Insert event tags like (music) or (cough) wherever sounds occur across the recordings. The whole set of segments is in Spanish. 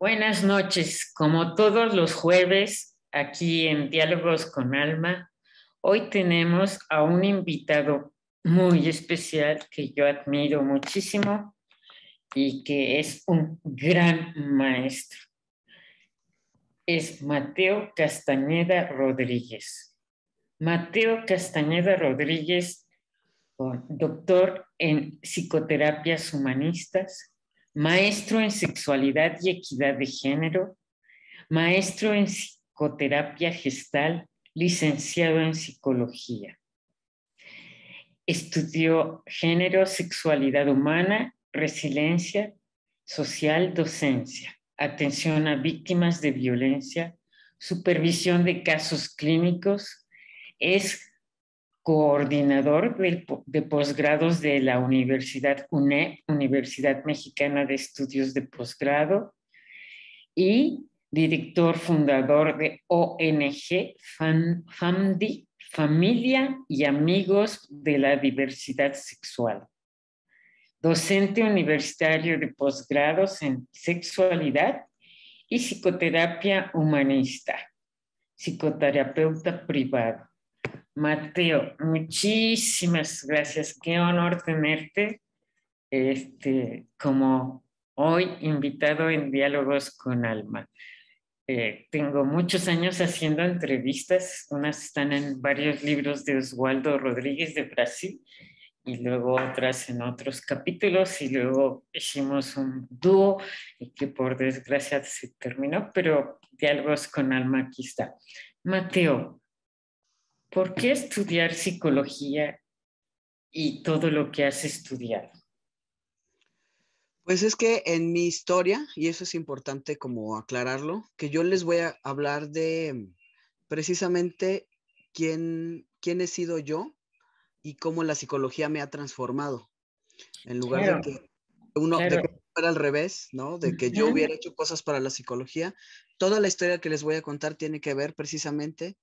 Buenas noches. Como todos los jueves, aquí en Diálogos con Alma, hoy tenemos a un invitado muy especial que yo admiro muchísimo y que es un gran maestro. Es Mateo Castañeda Rodríguez. Mateo Castañeda Rodríguez, doctor en psicoterapias humanistas, maestro en sexualidad y equidad de género, maestro en psicoterapia gestal, licenciado en psicología. Estudió género, sexualidad humana, resiliencia social, docencia, atención a víctimas de violencia, supervisión de casos clínicos. Es coordinador de posgrados de la Universidad UNE, Universidad Mexicana de Estudios de Posgrado, y director fundador de ONG FAMDI, Familia y Amigos de la Diversidad Sexual. Docente universitario de posgrados en sexualidad y psicoterapia humanista, psicoterapeuta privado Mateo, muchísimas gracias. Qué honor tenerte este, como hoy invitado en Diálogos con Alma. Eh, tengo muchos años haciendo entrevistas, unas están en varios libros de Oswaldo Rodríguez de Brasil y luego otras en otros capítulos y luego hicimos un dúo que por desgracia se terminó, pero Diálogos con Alma aquí está. Mateo, ¿por qué estudiar psicología y todo lo que has estudiado? Pues es que en mi historia, y eso es importante como aclararlo, que yo les voy a hablar de precisamente quién, quién he sido yo y cómo la psicología me ha transformado. En lugar de que uno fuera al revés, ¿no? De que yo hubiera hecho cosas para la psicología, toda la historia que les voy a contar tiene que ver precisamente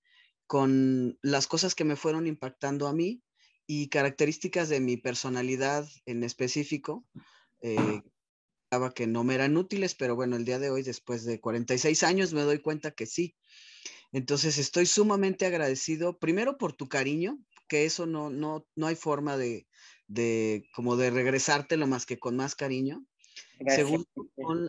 con las cosas que me fueron impactando a mí y características de mi personalidad en específico, eh, que no me eran útiles, pero bueno, el día de hoy, después de 46 años, me doy cuenta que sí. Entonces, estoy sumamente agradecido, primero por tu cariño, que eso no, no, no hay forma de, de, como de regresártelo más que con más cariño. Segundo,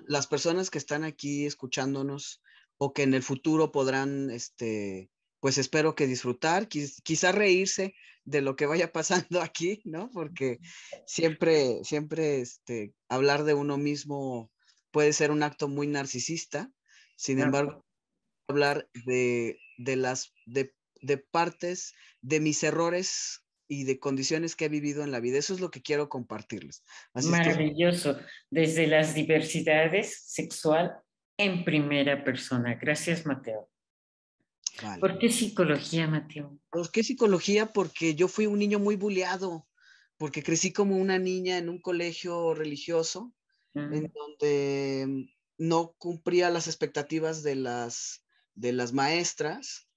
las personas que están aquí escuchándonos o que en el futuro podrán, este, pues espero que disfrutar, quizá reírse de lo que vaya pasando (laughs) aquí, ¿no? Porque siempre, siempre este, hablar de uno mismo puede ser un acto muy narcisista, sin embargo, hablar de, las, de, partes, de mis errores y de condiciones que he vivido en la vida. Eso es lo que quiero compartirles. Maravilloso. Desde las diversidades sexual en primera persona. Gracias, Mateo. ¿Por qué psicología, Mateo? ¿Por qué psicología? Porque yo fui un niño muy buleado, porque crecí como una niña en un colegio religioso, ah. en donde mm, no cumplía las expectativas de las, de las maestras,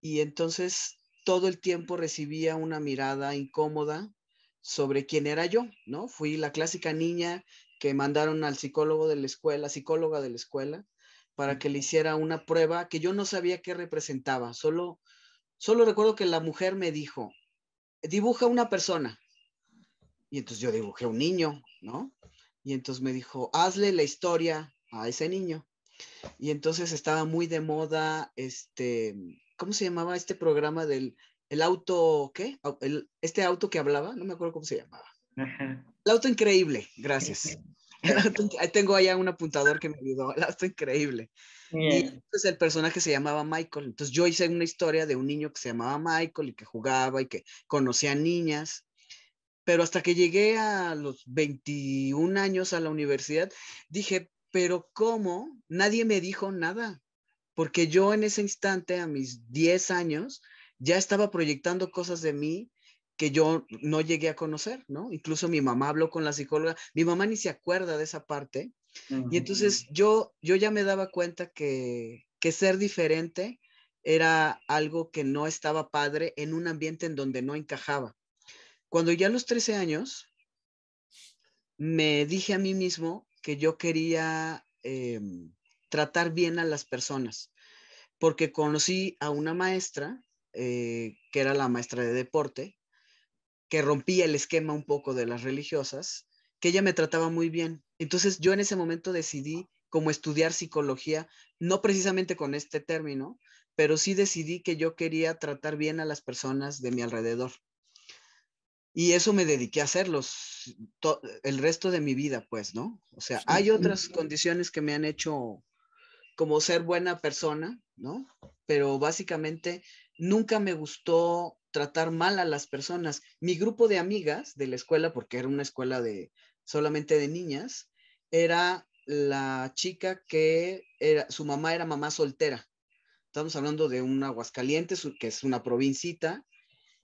y entonces todo el tiempo recibía una mirada incómoda sobre quién era yo, ¿no? Fui la clásica niña que mandaron al psicólogo de la escuela, psicóloga de la escuela, para que le hiciera una prueba que yo no sabía qué representaba. Solo, solo recuerdo que la mujer me dijo, dibuja una persona. Y entonces yo dibujé un niño, ¿no? Y entonces me dijo, hazle la historia a ese niño. Y entonces estaba muy de moda, este, ¿cómo se llamaba este programa del el auto, ¿qué? este auto que hablaba, no me acuerdo cómo se llamaba. El auto increíble, gracias. (laughs) (laughs) Ahí tengo allá un apuntador que me ayudó, (laughs) está increíble. Y entonces pues, el personaje se llamaba Michael. Entonces yo hice una historia de un niño que se llamaba Michael y que jugaba y que conocía niñas. Pero hasta que llegué a los 21 años a la universidad, dije, pero ¿cómo? Nadie me dijo nada. Porque yo en ese instante, a mis 10 años, ya estaba proyectando cosas de mí que yo no llegué a conocer, ¿no? Incluso mi mamá habló con la psicóloga, mi mamá ni se acuerda de esa parte. Y entonces yo, yo ya me daba cuenta que, que ser diferente era algo que no estaba padre en un ambiente en donde no encajaba. Cuando ya a los 13 años, me dije a mí mismo que yo quería em, tratar bien a las personas, porque conocí a una maestra, eh, que era la maestra de deporte, que rompía el esquema un poco de las religiosas, que ella me trataba muy bien. Entonces yo en ese momento decidí como estudiar psicología, no precisamente con este término, pero sí decidí que yo quería tratar bien a las personas de mi alrededor. Y eso me dediqué a hacerlo el resto de mi vida, pues, ¿no? O sea, hay otras condiciones que me han hecho como ser buena persona, ¿no? Pero básicamente nunca me gustó tratar mal a las personas. Mi grupo de amigas de la escuela, porque era una escuela de solamente de niñas, era la chica que era, su mamá era mamá soltera. Estamos hablando de un Aguascalientes, que es una provincita,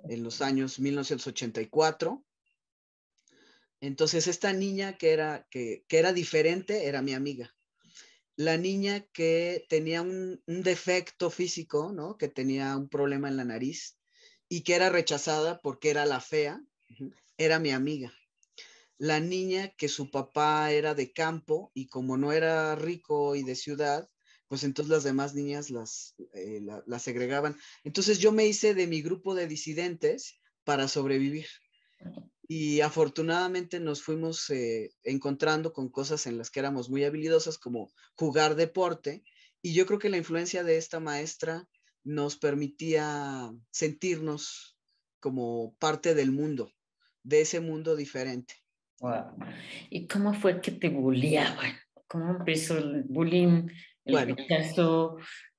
en los años 1984. Entonces, esta niña que era, que, que era diferente era mi amiga. La niña que tenía un, defecto físico, ¿no? Que tenía un problema en la nariz, y que era rechazada porque era la fea, era mi amiga. La niña que su papá era de campo y como no era rico y de ciudad, pues entonces las demás niñas las, eh, segregaban. Entonces yo me hice de mi grupo de disidentes para sobrevivir. Y afortunadamente nos fuimos eh, encontrando con cosas en las que éramos muy habilidosas, como jugar deporte. Y yo creo que la influencia de esta maestra nos permitía sentirnos como parte del mundo, de ese mundo diferente. ¿Y cómo fue que te bulliaban? ¿Cómo empezó el bullying, el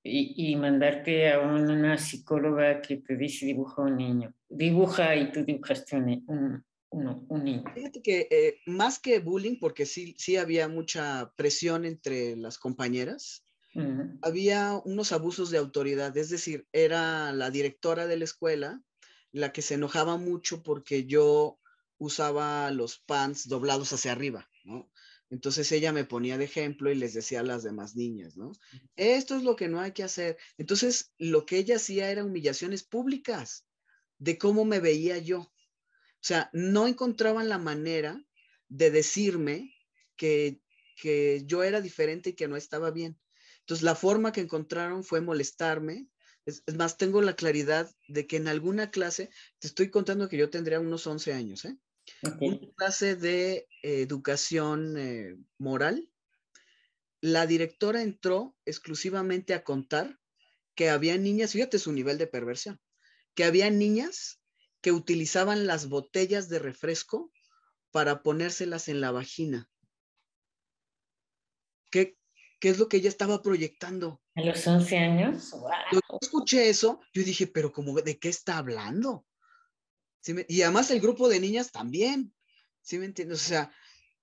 y, mandarte a una psicóloga que te dice dibuja un niño? Dibuja y tú dibujaste un, un, niño. Fíjate que eh, más que bullying, porque sí, sí había mucha presión entre las compañeras, había unos abusos de autoridad, es decir, era la directora de la escuela la que se enojaba mucho porque yo usaba los pants doblados hacia arriba, ¿no? Entonces ella me ponía de ejemplo y les decía a las demás niñas, ¿no? Esto es lo que no hay que hacer. Entonces, lo que ella hacía era humillaciones públicas de cómo me veía yo. O sea, no encontraban la manera de decirme que, que yo era diferente y que no estaba bien. Entonces, la forma que encontraron fue molestarme. Es, más, tengo la claridad de que en alguna clase, te estoy contando que yo tendría unos 11 años, ¿eh? En Una clase de eh, educación eh, moral, la directora entró exclusivamente a contar que había niñas, fíjate su nivel de perversión, que había niñas que utilizaban las botellas de refresco para ponérselas en la vagina. ¿Qué, es lo que ella estaba proyectando. A los 11 años. escuché eso, yo dije, pero como, ¿de qué está hablando? Y además el grupo de niñas también. ¿Sí me entiendes? O sea,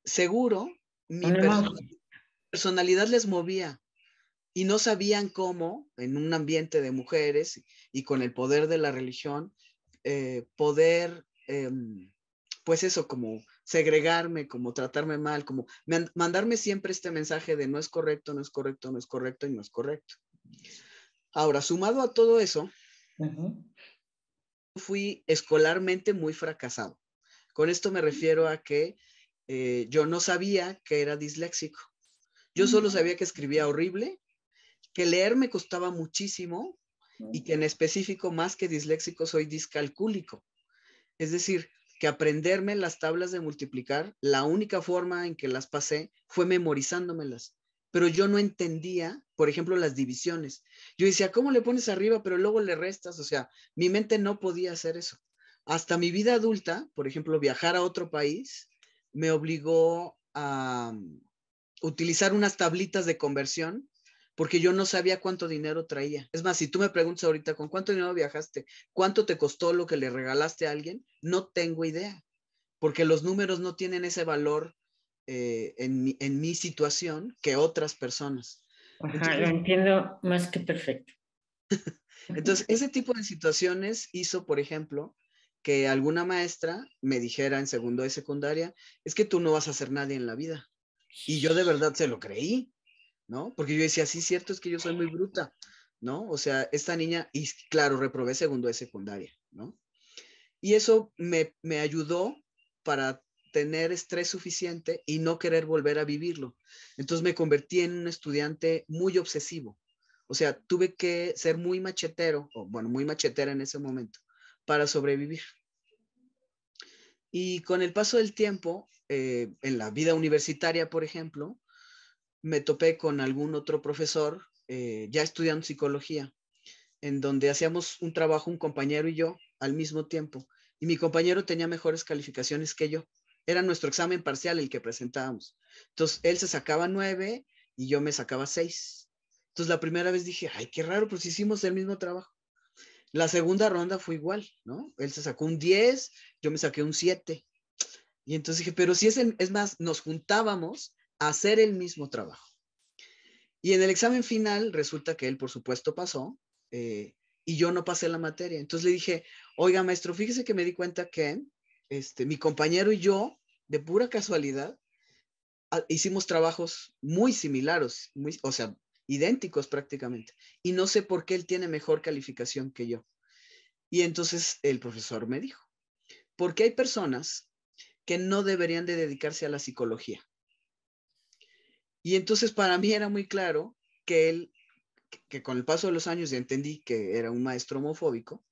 seguro mi personalidad, les movía y no sabían cómo, en un ambiente de mujeres y con el poder de la religión, eh, poder, em, pues eso, como segregarme, como tratarme mal, como mandarme siempre este mensaje de no es correcto, no es correcto, no es correcto y no es correcto. Ahora, sumado a todo eso, fui escolarmente muy fracasado. Con esto me refiero a que eh, yo no sabía que era disléxico. Yo solo sabía que escribía horrible, que leer me costaba muchísimo y que en específico, más que disléxico, soy discalcúlico. Es decir, que aprenderme las tablas de multiplicar, la única forma en que las pasé fue memorizándomelas. Pero yo no entendía, por ejemplo, las divisiones. Yo decía, ¿cómo le pones arriba, pero luego le restas? O sea, mi mente no podía hacer eso. Hasta mi vida adulta, por ejemplo, viajar a otro país, me obligó a mm, utilizar unas tablitas de conversión porque yo no sabía cuánto dinero traía. Es más, si tú me preguntas ahorita con cuánto dinero viajaste, cuánto te costó lo que le regalaste a alguien, no tengo idea, porque los números no tienen ese valor eh, en, mi, situación que otras personas. Ajá, lo entiendo más que perfecto. (laughs) Entonces, ese tipo de situaciones hizo, por ejemplo, que alguna maestra me dijera en segundo de secundaria, es que tú no vas a ser nadie en la vida. Y yo de verdad se lo creí. ¿no? Porque yo decía, sí, cierto, es que yo soy muy bruta, ¿no? O sea, esta niña, y claro, reprobé segundo de secundaria, ¿no? Y eso me, ayudó para tener estrés suficiente y no querer volver a vivirlo. Entonces me convertí en un estudiante muy obsesivo. O sea, tuve que ser muy machetero, o bueno, muy machetera en ese momento, para sobrevivir. Y con el paso del tiempo, eh, en la vida universitaria, por ejemplo, me topé con algún otro profesor, eh, ya estudiando psicología, en donde hacíamos un trabajo, un compañero y yo, al mismo tiempo. Y mi compañero tenía mejores calificaciones que yo. Era nuestro examen parcial el que presentábamos. Entonces, él se sacaba nueve y yo me sacaba seis. Entonces, la primera vez dije, ay, qué raro, pues hicimos el mismo trabajo. La segunda ronda fue igual, ¿no? Él se sacó un diez yo me saqué un siete Y entonces dije, pero si es, es más, nos juntábamos hacer el mismo trabajo. Y en el examen final resulta que él, por supuesto, pasó eh, y yo no pasé la materia. Entonces le dije, oiga, maestro, fíjese que me di cuenta que este, mi compañero y yo, de pura casualidad, hicimos trabajos muy similares, muy, o sea, idénticos prácticamente. Y no sé por qué él tiene mejor calificación que yo. Y entonces el profesor me dijo, porque hay personas que no deberían de dedicarse a la psicología. Y entonces para mí era muy claro que él, que con el paso de los años ya entendí que era un maestro homofóbico,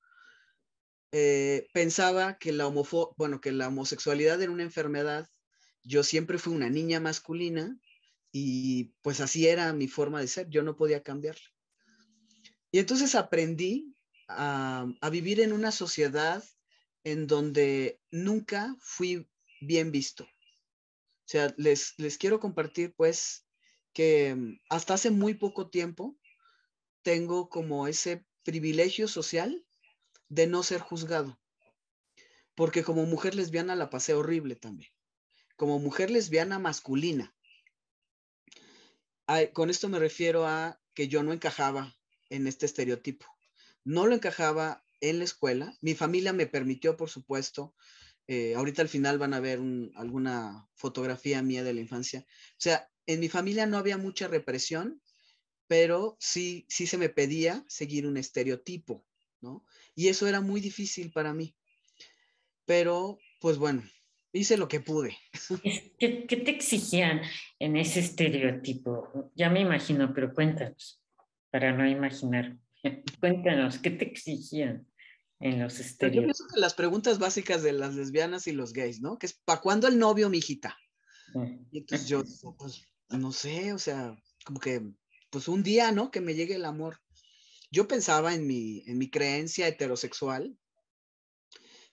eh, pensaba que la, homofo bueno, que la homosexualidad era una enfermedad. Yo siempre fui una niña masculina y pues así era mi forma de ser, yo no podía cambiarla. Y entonces aprendí a, a vivir en una sociedad en donde nunca fui bien visto. O sea, les, les quiero compartir pues que mm, hasta hace muy poco tiempo tengo como ese privilegio social de no ser juzgado. Porque como mujer lesbiana la pasé horrible también. Como mujer lesbiana masculina. con esto me refiero a que yo no encajaba en este estereotipo. No lo encajaba en la escuela. Mi familia me permitió, por supuesto, eh, ahorita al final van a ver alguna fotografía mía de la infancia. O sea, en mi familia no había mucha represión, pero sí, sí se me pedía seguir un estereotipo, ¿no? Y eso era muy difícil para mí. Pero, pues bueno, hice lo que pude. (laughs) qué te exigían en ese estereotipo? Ya me imagino, pero cuéntanos, para no imaginar. (laughs) Cuéntanos, ¿qué te exigían? en los estereotipos. Yo pienso que las preguntas básicas de las lesbianas y los gays, ¿no? Que es, ¿para cuándo el novio, mi hijita? Mm. Y entonces yo, pues, no sé, o sea, como que, pues un día, ¿no? Que me llegue el amor. Yo pensaba en mi, en mi creencia heterosexual,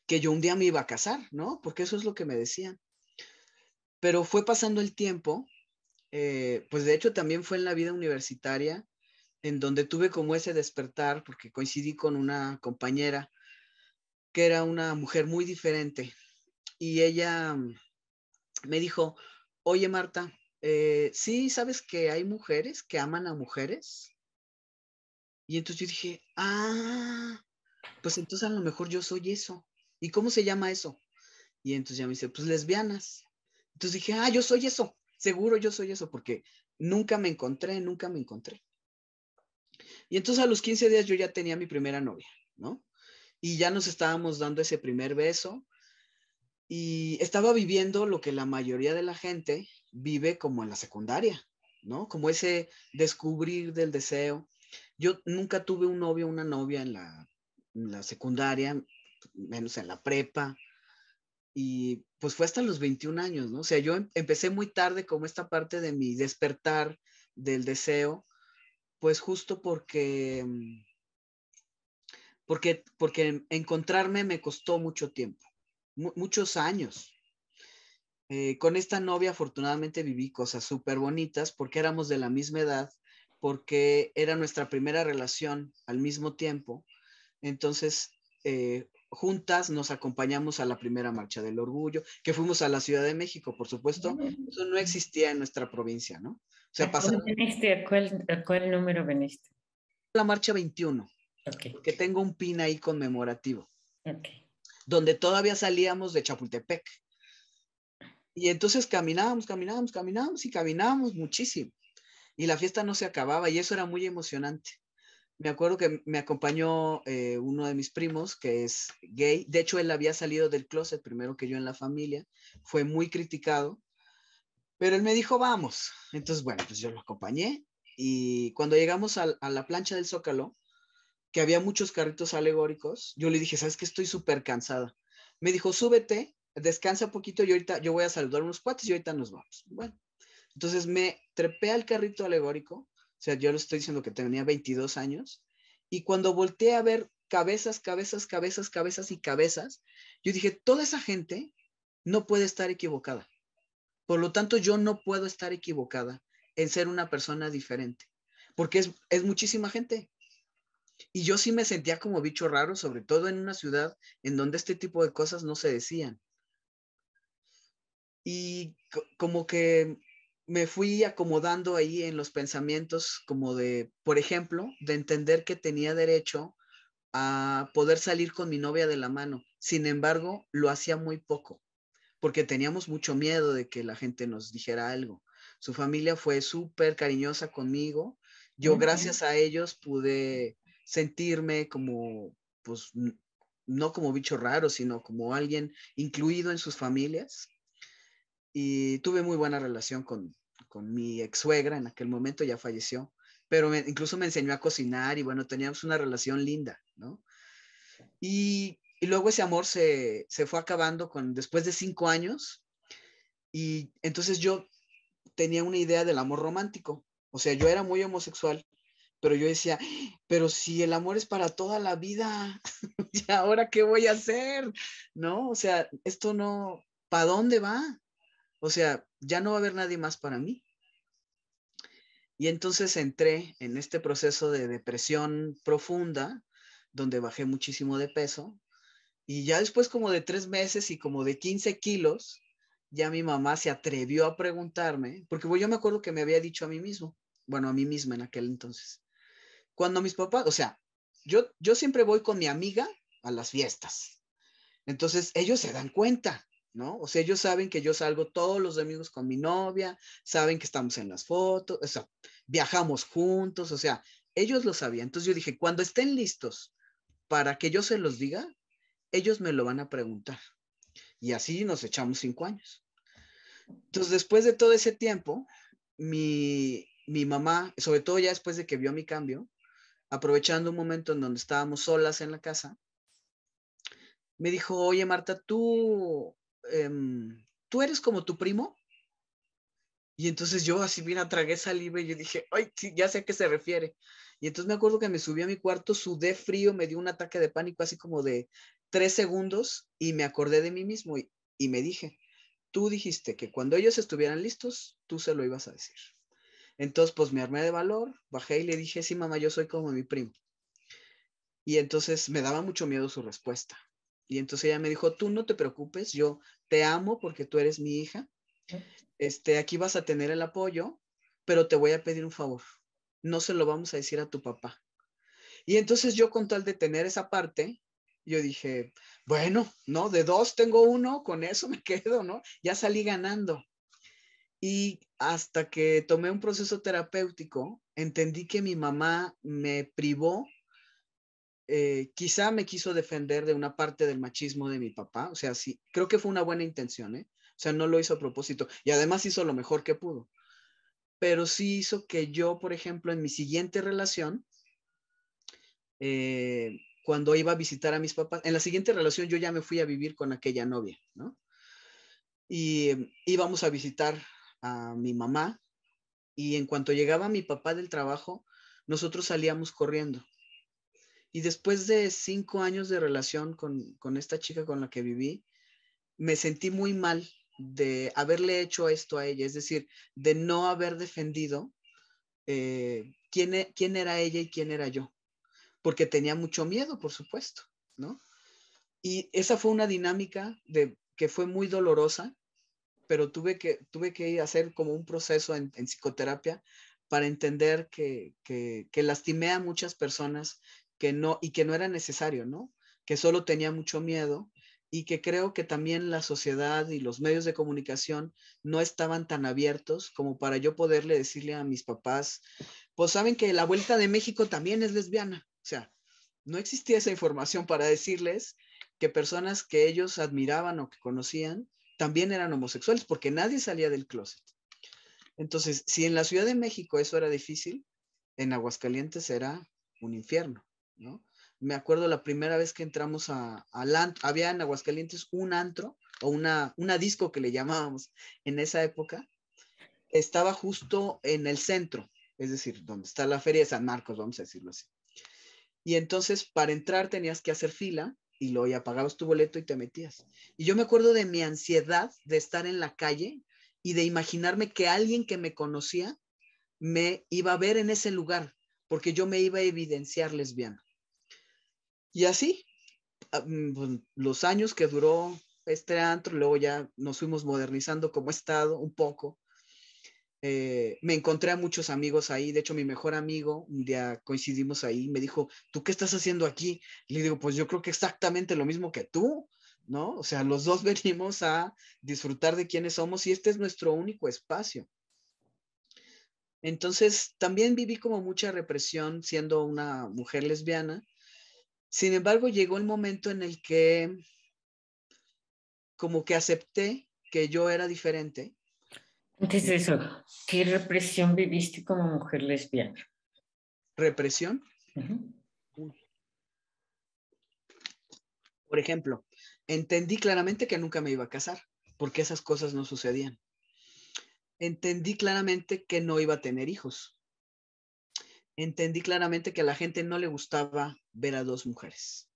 que yo un día me iba a casar, ¿no? Porque eso es lo que me decían. Pero fue pasando el tiempo, eh, pues de hecho también fue en la vida universitaria, en donde tuve como ese despertar, porque coincidí con una compañera que era una mujer muy diferente. Y ella mm, me dijo, oye Marta, eh, sí, sabes que hay mujeres que aman a mujeres. Y entonces yo dije, ah, pues entonces a lo mejor yo soy eso. ¿Y cómo se llama eso? Y entonces ya me dice, pues lesbianas. Entonces dije, ah, yo soy eso, seguro yo soy eso, porque nunca me encontré, nunca me encontré. Y entonces a los 15 días yo ya tenía mi primera novia, ¿no? y ya nos estábamos dando ese primer beso y estaba viviendo lo que la mayoría de la gente vive como en la secundaria, ¿no? Como ese descubrir del deseo. Yo nunca tuve un novio, o una novia en la, la secundaria, menos en la prepa. Y pues fue hasta los 21 años, ¿no? O sea, yo em, empecé muy tarde como esta parte de mi despertar del deseo, pues justo porque mm, porque, encontrarme me costó mucho tiempo, muchos años. Eh, con esta novia afortunadamente viví cosas súper bonitas porque éramos de la misma edad, porque era nuestra primera relación al mismo tiempo. Entonces, eh, juntas nos acompañamos a la primera marcha del orgullo, que fuimos a la Ciudad de México, por supuesto. Eso no existía en nuestra provincia, ¿no? O sea, ¿A cuál, número veniste? La marcha 21. Que tengo un pin ahí conmemorativo. Donde todavía salíamos de Chapultepec. Y entonces caminábamos, caminábamos, caminábamos y caminábamos muchísimo. Y la fiesta no se acababa y eso era muy emocionante. Me acuerdo que me acompañó eh, uno de mis primos que es gay. De hecho, él había salido del closet primero que yo en la familia. Fue muy criticado. Pero él me dijo, vamos. Entonces, bueno, pues yo lo acompañé. Y cuando llegamos a, a la plancha del Zócalo, había muchos carritos alegóricos, yo le dije, ¿sabes que Estoy súper cansada. Me dijo, súbete, descansa un poquito y ahorita yo voy a saludar unos cuates y ahorita nos vamos. Bueno, entonces me trepé al carrito alegórico, o sea, yo le estoy diciendo que tenía 22 años, y cuando volteé a ver cabezas, cabezas, cabezas, cabezas y cabezas, yo dije, toda esa gente no puede estar equivocada. Por lo tanto, yo no puedo estar equivocada en ser una persona diferente, porque es muchísima gente. Y yo sí me sentía como bicho raro, sobre todo en una ciudad en donde este tipo de cosas no se decían. Y como que me fui acomodando ahí en los pensamientos como de, por ejemplo, de entender que tenía derecho a poder salir con mi novia de la mano. Sin embargo, lo hacía muy poco, porque teníamos mucho miedo de que la gente nos dijera algo. Su familia fue súper cariñosa conmigo. Yo, gracias a ellos, pude sentirme como, pues, no como bicho raro, sino como alguien incluido en sus familias. Y tuve muy buena relación con, con mi ex suegra, en aquel momento ya falleció, pero incluso me enseñó a cocinar y bueno, teníamos una relación linda, ¿no? Y, luego ese amor se, se, fue acabando con, después de cinco años y entonces yo tenía una idea del amor romántico, o sea, yo era muy homosexual pero yo decía, pero si el amor es para toda la vida, (laughs) ¿y ahora qué voy a hacer? ¿No? O sea, esto no, ¿para dónde va? O sea, ya no va a haber nadie más para mí. Y entonces entré en este proceso de depresión profunda, donde bajé muchísimo de peso. Y ya después como de tres meses y como de 15 kilos, ya mi mamá se atrevió a preguntarme, porque yo me acuerdo que me había dicho a mí mismo, bueno, a mí misma en aquel entonces, cuando mis papás, o sea, yo, yo siempre voy con mi amiga a las fiestas. Entonces, ellos se dan cuenta, ¿no? O sea, ellos saben que yo salgo todos los domingos con mi novia, saben que estamos en las fotos, o sea, viajamos juntos, o sea, ellos lo sabían. Entonces yo dije, cuando estén listos para que yo se los diga, ellos me lo van a preguntar. Y así nos echamos cinco años. Entonces, después de todo ese tiempo, mi, mi mamá, sobre todo ya después de que vio mi cambio, aprovechando un momento en donde estábamos solas en la casa, me dijo, oye Marta, tú, em, tú eres como tu primo. Y entonces yo así bien atragué saliva y yo dije, ay, ya sé a qué se refiere. Y entonces me acuerdo que me subí a mi cuarto, sudé frío, me dio un ataque de pánico así como de tres segundos y me acordé de mí mismo y me dije, tú dijiste que cuando ellos estuvieran listos, tú se lo ibas a decir. Entonces, pues me armé de valor, bajé y le dije, sí, mamá, yo soy como mi primo. Y entonces me daba mucho miedo su respuesta. Y entonces ella me dijo, tú no te preocupes, yo te amo porque tú eres mi hija. Este, aquí vas a tener el apoyo, pero te voy a pedir un favor. No se lo vamos a decir a tu papá. Y entonces yo con tal de tener esa parte, yo dije, bueno, no, de dos tengo uno, con eso me (laughs) quedo, ¿no? Ya salí ganando. Y hasta que tomé un proceso terapéutico, entendí que mi mamá me privó, eh, quizá me quiso defender de una parte del machismo de mi papá, o sea, sí, creo que fue una buena intención, ¿eh? o sea, no lo hizo a propósito y además hizo lo mejor que pudo, pero sí hizo que yo, por ejemplo, en mi siguiente relación, eh, cuando iba a visitar a mis papás, en la siguiente relación yo ya me fui a vivir con aquella novia, ¿no? Y em, íbamos a visitar a mi mamá y en cuanto llegaba mi papá del trabajo, nosotros salíamos corriendo. Y después de cinco años de relación con, esta chica con la que viví, me sentí muy mal de haberle hecho esto a ella, es decir, de no haber defendido eh, quién, e, quién era ella y quién era yo, porque tenía mucho miedo, por supuesto, ¿no? Y esa fue una dinámica de, que fue muy dolorosa, pero tuve que, tuve que ir hacer como un proceso en, psicoterapia para entender que, que, lastimé a muchas personas que no, y que no era necesario, ¿no? Que solo tenía mucho miedo y que creo que también la sociedad y los medios de comunicación no estaban tan abiertos como para yo poderle decirle a mis papás, pues saben que la vuelta de México también es lesbiana. O sea, no existía esa información para decirles que personas que ellos admiraban o que conocían también eran homosexuales porque nadie salía del closet. Entonces, si en la Ciudad de México eso era difícil, en Aguascalientes era un infierno, ¿no? Me acuerdo la primera vez que entramos a, a había en Aguascalientes un antro o una, una disco que le llamábamos en esa época, estaba justo en el centro, es decir, donde está la feria de San Marcos, vamos a decirlo así. Y entonces para entrar tenías que hacer fila y luego ya pagabas tu boleto y te metías. Y yo me acuerdo de mi ansiedad de estar en la calle y de imaginarme que alguien que me conocía me iba a ver en ese lugar, porque yo me iba a evidenciar lesbiana. Y así, ah, mm, pues, los años que duró este antro, luego ya nos fuimos modernizando como estado un poco, eh, me encontré a muchos amigos ahí, de hecho mi mejor amigo, un día coincidimos ahí, me dijo, ¿tú qué estás haciendo aquí? le digo, pues yo creo que exactamente lo mismo que tú, ¿no? O sea, los dos (laughs) venimos a disfrutar de quiénes somos y este es nuestro único espacio. Entonces, también viví como mucha represión siendo una mujer lesbiana. Sin embargo, llegó el momento en el que como que acepté que yo era diferente antes de eso, ¿qué represión viviste como mujer lesbiana? ¿Represión? Por ejemplo, entendí claramente que nunca me iba a casar, porque esas cosas no sucedían. Entendí claramente que no iba a tener hijos. Entendí claramente que a la gente no le gustaba ver a dos mujeres.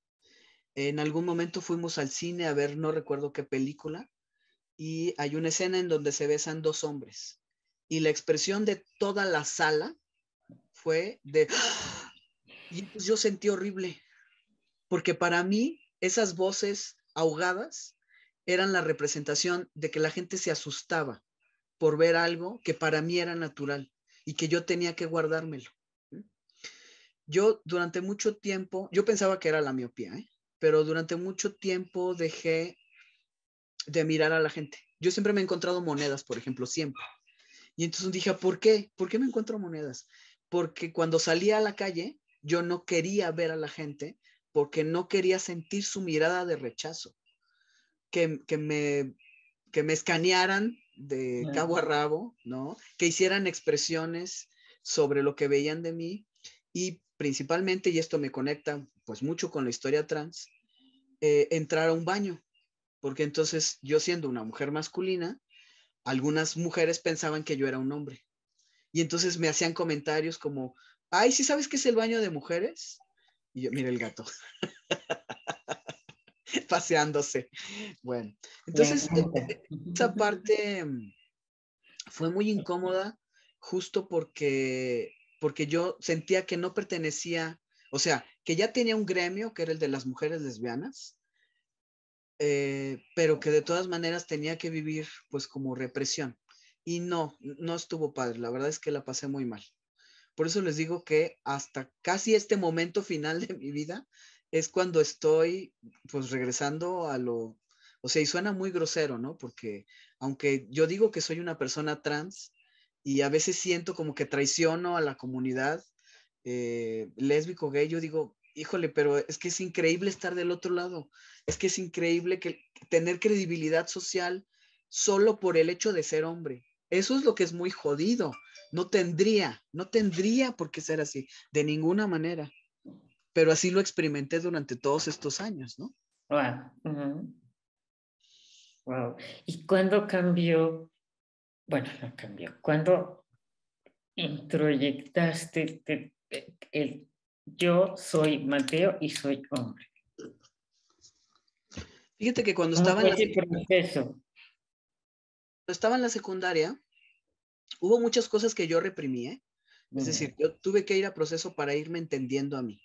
En algún momento fuimos al cine a ver, no recuerdo qué película, y hay una escena en donde se besan dos hombres. Y la expresión de toda la sala fue de... Ah", y yo sentí horrible, porque para mí esas voces ahogadas eran la representación de que la gente se asustaba por ver algo que para mí era natural y que yo tenía que guardármelo. Yo durante mucho tiempo, yo pensaba que era la miopía, ¿eh? pero durante mucho tiempo dejé de mirar a la gente. Yo siempre me he encontrado monedas, por ejemplo, siempre. Y entonces dije, ¿Ah, ¿por qué? ¿Por qué me encuentro monedas? Porque cuando salía a la calle, yo no quería ver a la gente porque no quería sentir su mirada de rechazo, que, me, que me escanearan de cabo a rabo, ¿no? Que hicieran expresiones sobre lo que veían de mí y principalmente, y esto me conecta pues mucho con la historia trans, eh, entrar a un baño porque entonces yo siendo una mujer masculina, algunas mujeres pensaban que yo era un hombre. Y entonces me hacían comentarios como, ay, si sabes qué es el baño de mujeres? Y yo, mira el gato, (laughs) paseándose. Bueno, entonces e-, e-, esa parte mm, fue muy incómoda justo porque, porque yo sentía que no pertenecía, o sea, que ya tenía un gremio que era el de las mujeres lesbianas, eh, pero que de todas maneras tenía que vivir pues como represión. Y no, no estuvo padre, la verdad es que la pasé muy mal. Por eso les digo que hasta casi este momento final de mi vida es cuando estoy pues regresando a lo, o sea, y suena muy grosero, ¿no? Porque aunque yo digo que soy una persona trans y a veces siento como que traiciono a la comunidad eh, lésbico, gay, yo digo, híjole, pero es que es increíble estar del otro lado. Es que es increíble que, tener credibilidad social solo por el hecho de ser hombre. Eso es lo que es muy jodido. No tendría, no tendría por qué ser así, de ninguna manera. Pero así lo experimenté durante todos estos años, ¿no? Wow. wow. ¿Y cuándo cambió? Bueno, no cambió. ¿Cuándo introyectaste el yo soy Mateo y soy hombre. Fíjate que cuando estaba, en la estaba en la secundaria, hubo muchas cosas que yo reprimí, ¿eh? Es decir, yo tuve que ir a proceso para irme entendiendo a mí.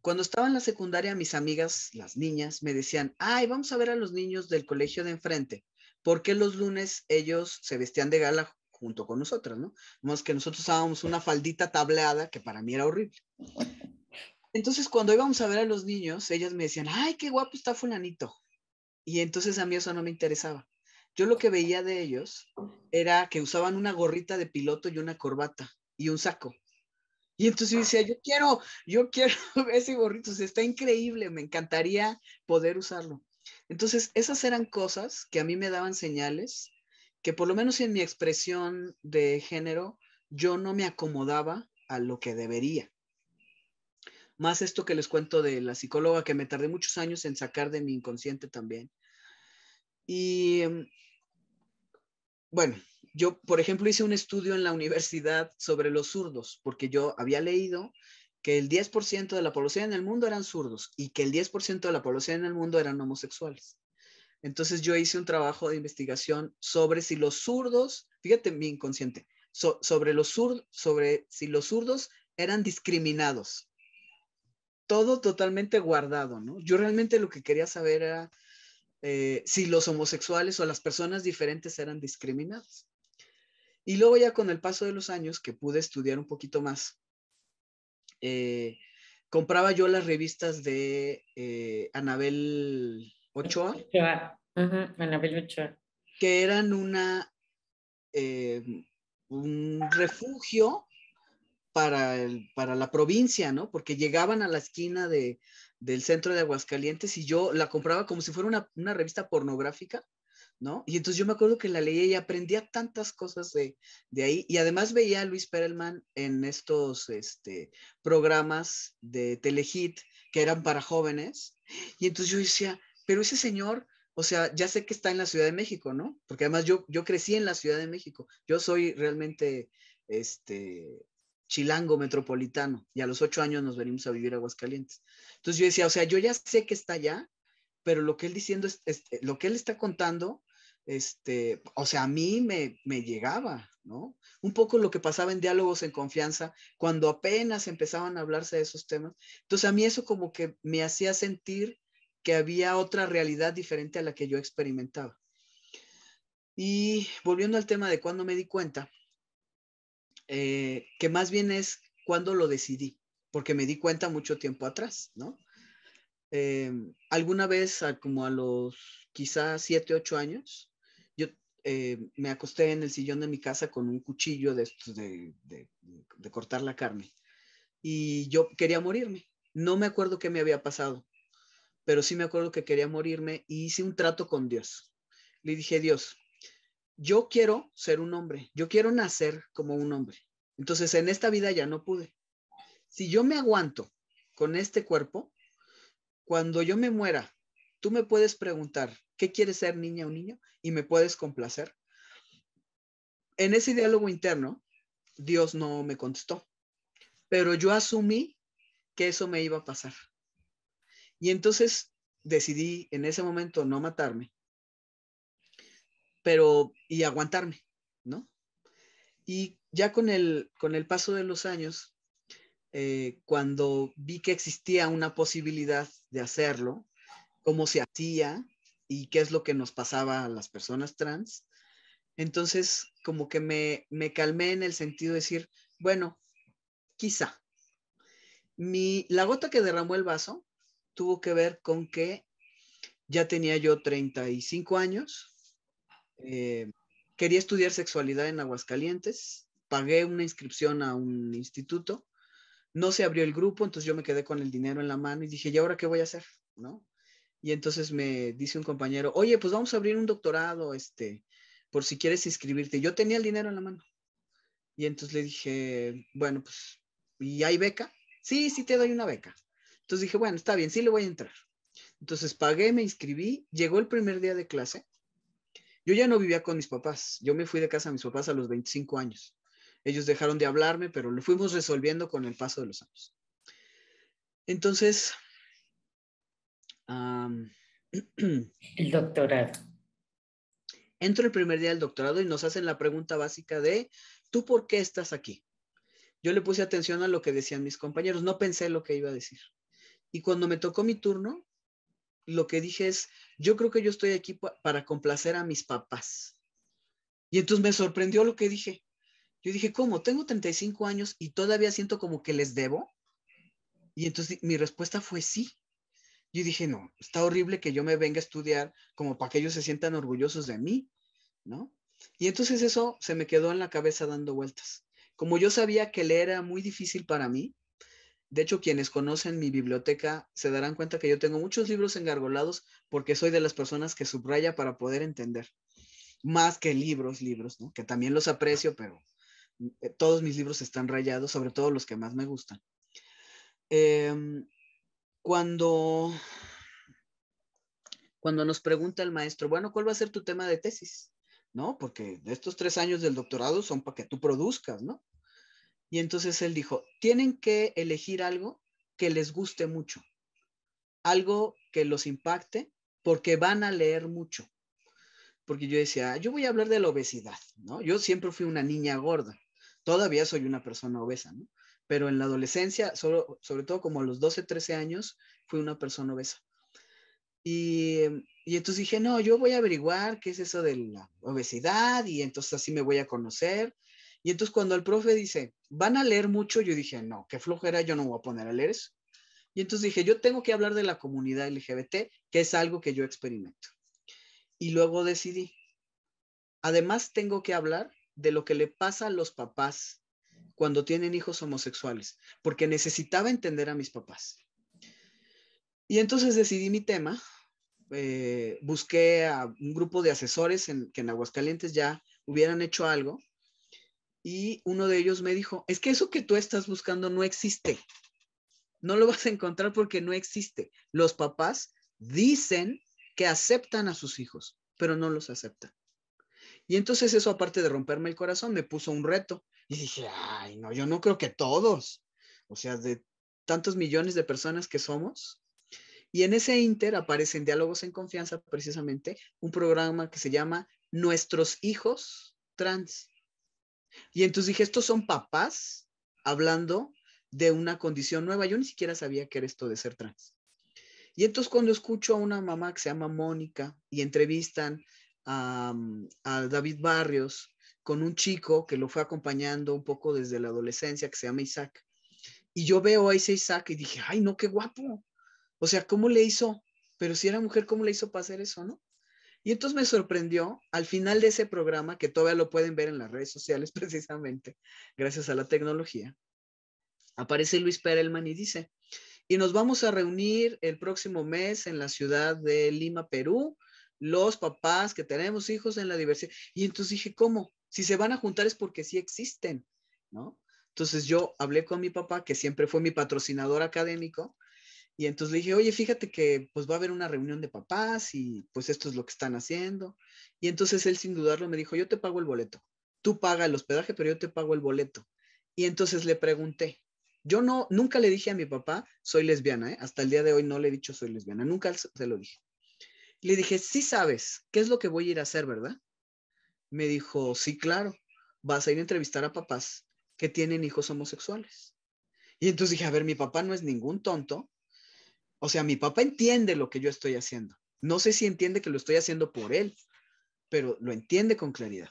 Cuando estaba en la secundaria, mis amigas, las niñas, me decían, ay, vamos a ver a los niños del colegio de enfrente, ¿por qué los lunes ellos se vestían de gala junto con nosotros, ¿no? Más que nosotros usábamos una faldita tableada que para mí era horrible. Entonces, cuando íbamos a ver a los niños, ellas me decían, ay, qué guapo está fulanito. Y entonces a mí eso no me interesaba. Yo lo que veía de ellos era que usaban una gorrita de piloto y una corbata y un saco. Y entonces yo decía, yo quiero, yo quiero (laughs) ese gorrito, o está increíble, me encantaría poder usarlo. Entonces, esas eran cosas que a mí me daban señales que por lo menos en mi expresión de género, yo no me acomodaba a lo que debería. Más esto que les cuento de la psicóloga, que me tardé muchos años en sacar de mi inconsciente también. Y em, bueno, yo, por ejemplo, hice un estudio en la universidad sobre los zurdos, porque yo había leído que el 10% de la población en el mundo eran zurdos y que el 10% de la población en el mundo eran homosexuales. Entonces yo hice un trabajo de investigación sobre si los zurdos, fíjate mi inconsciente, sobre, los sobre si los zurdos eran discriminados. Todo totalmente guardado, ¿no? Yo realmente lo que quería saber era eh, si los homosexuales o las personas diferentes eran discriminados. Y luego ya con el paso de los años que pude estudiar un poquito más, eh, compraba yo las revistas de eh, Anabel Ochoa. Ochoa. Que eran una, eh, un refugio para, para la provincia, ¿no? Porque llegaban a la esquina de, del centro de Aguascalientes y yo la compraba como si fuera una, una revista pornográfica. ¿No? Y entonces yo me acuerdo que la leía y aprendía tantas cosas de, de ahí. Y además veía a Luis Perelman en estos este, programas de Telehit que eran para jóvenes. Y entonces yo decía, pero ese señor, o sea, ya sé que está en la Ciudad de México, ¿no? Porque además yo, yo crecí en la Ciudad de México, yo soy realmente, este, chilango metropolitano y a los ocho años nos venimos a vivir a Aguascalientes. Entonces yo decía, o sea, yo ya sé que está allá, pero lo que él diciendo, es, lo que él está contando, este, o sea, a mí me, me, llegaba, ¿no? Un poco lo que pasaba en diálogos en confianza, cuando apenas empezaban a hablarse de esos temas. Entonces a mí eso como que me hacía sentir que había otra realidad diferente a la que yo experimentaba. Y volviendo al tema de cuándo me di cuenta, eh, que más bien es cuándo lo decidí, porque me di cuenta mucho tiempo atrás, ¿no? Eh, alguna vez, como a los quizás siete ocho años, yo eh, me acosté en el sillón de mi casa con un cuchillo de cortar la carne y yo quería morirme. No me acuerdo qué me había pasado, pero sí me acuerdo que quería morirme y hice un trato con Dios. Le dije, Dios, yo quiero ser un hombre, yo quiero nacer como un hombre. Entonces, en esta vida ya no pude. Si yo me aguanto con este cuerpo, cuando yo me muera, tú me puedes preguntar, ¿qué quieres ser niña o niño? Y me puedes complacer. En ese diálogo interno, Dios no me contestó, pero yo asumí que eso me iba a pasar. Y entonces decidí en ese momento no matarme, pero y aguantarme, ¿no? Y ya con el, paso de los años, eh, cuando vi que existía una posibilidad de hacerlo, cómo se hacía y qué es lo que nos pasaba a las personas trans, entonces como que me, me calmé en el sentido de decir, bueno, quizá. Mi, la gota que derramó el vaso tuvo que ver con que ya tenía yo 35 años, eh, quería estudiar sexualidad en Aguascalientes, pagué una inscripción a un instituto, no se abrió el grupo, entonces yo me quedé con el dinero en la mano y dije, ¿y ahora qué voy a hacer? Y entonces me dice un compañero, oye, pues vamos a abrir un doctorado, este, por si quieres inscribirte. Yo tenía el dinero en la mano. Y entonces le dije, bueno, pues, ¿y hay beca? Sí, sí te doy una beca. Entonces dije, bueno, está bien, sí le voy a entrar. Entonces pagué, me inscribí, llegó el primer día de clase. Yo ya no vivía con mis papás, yo me fui de casa a mis papás a los 25 años. Ellos dejaron de hablarme, pero lo fuimos resolviendo con el paso de los años. Entonces, (clears throat) el doctorado. Entro el primer día del doctorado y nos hacen la pregunta básica de, ¿tú por qué estás aquí? Yo le puse atención a lo que decían mis compañeros, no pensé lo que iba a decir. Y cuando me tocó mi turno, lo que dije es, yo creo que yo estoy aquí para complacer a mis papás. Y entonces me sorprendió lo que dije. Yo dije, ¿cómo? Tengo 35 años y todavía siento como que les debo. Y entonces mi respuesta fue sí. Yo dije, no, está horrible que yo me venga a estudiar como para que ellos se sientan orgullosos de mí, ¿no? Y entonces eso se me quedó en la cabeza dando vueltas. Como yo sabía que leer era muy difícil para mí, de hecho, quienes conocen mi biblioteca se darán cuenta que yo tengo muchos libros engargolados porque soy de las personas que subraya para poder entender. Más que libros, libros, ¿no? Que también los aprecio, pero eh, todos mis libros están rayados, sobre todo los que más me gustan. Em, cuando, cuando nos pregunta el maestro, bueno, ¿cuál va a ser tu tema de tesis? ¿No? Porque estos tres años del doctorado son para que tú produzcas, ¿no? Y entonces él dijo, tienen que elegir algo que les guste mucho, algo que los impacte, porque van a leer mucho. Porque yo decía, ah, yo voy a hablar de la obesidad, ¿no? Yo siempre fui una niña gorda, todavía soy una persona obesa, ¿no? Pero en la adolescencia, sobre, todo como a los 12, 13 años, fui una persona obesa. Y, y, entonces dije, no, yo voy a averiguar qué es eso de la obesidad y entonces así me voy a conocer y entonces cuando el profe dice, van a leer mucho, yo dije, no, qué flojera, yo no voy a poner a leer eso. Y entonces dije, yo tengo que hablar de la comunidad LGBT, que es algo que yo experimento. Y luego decidí, además tengo que hablar de lo que le pasa a los papás cuando tienen hijos homosexuales, porque necesitaba entender a mis papás. Y entonces decidí mi tema, eh, busqué a un grupo de asesores que en Aguascalientes ya hubieran hecho algo y uno de ellos me dijo, es que eso que tú estás buscando no existe. No lo vas a encontrar porque no existe. Los papás dicen que aceptan a sus hijos, pero no los aceptan. Y entonces eso, aparte de romperme el corazón, me puso un reto. Y dije, ay, no, yo no creo que todos. O sea, de tantos millones de personas que somos. Y en ese inter aparecen Diálogos en Confianza, precisamente, un programa que se llama Nuestros Hijos Trans y entonces dije, estos son papás hablando de una condición nueva. Yo ni siquiera sabía qué era esto de ser trans. Y entonces cuando escucho a una mamá que se llama Mónica y entrevistan mm, a, David Barrios con un chico que lo fue acompañando un poco desde la adolescencia que se llama Isaac. Y yo veo a ese Isaac y dije, ay, no, qué guapo. O sea, ¿cómo le hizo? Pero si era mujer, ¿cómo le hizo para hacer eso, no? Y entonces me sorprendió al final de ese programa, que todavía lo pueden ver en las redes sociales (laughs) precisamente, gracias a la tecnología, aparece Luis Perelman y dice, y nos vamos a reunir el próximo mes en la ciudad de Lima, Perú, los papás que tenemos hijos en la diversidad. Y entonces dije, ¿cómo? Si se van a juntar es porque sí existen, ¿no? Entonces yo hablé con mi papá, que siempre fue mi patrocinador académico, y entonces le dije, oye, fíjate que pues va a haber una reunión de papás y pues esto es lo que están haciendo. Y entonces él sin dudarlo me dijo, yo te pago el boleto. Tú paga el hospedaje, pero yo te pago el boleto. Y entonces le pregunté, yo no, nunca le dije a mi papá, soy lesbiana, ¿eh? hasta el día de hoy no le he dicho soy lesbiana, nunca se lo dije. Le dije, sí sabes qué es lo que voy a ir a hacer, ¿verdad? Me dijo, sí, claro, vas a ir a entrevistar a papás que tienen hijos homosexuales. Y entonces dije, a ver, mi papá no es ningún tonto, o sea, mi papá entiende lo que yo estoy haciendo. No sé si entiende que lo estoy haciendo por él, pero lo entiende con claridad.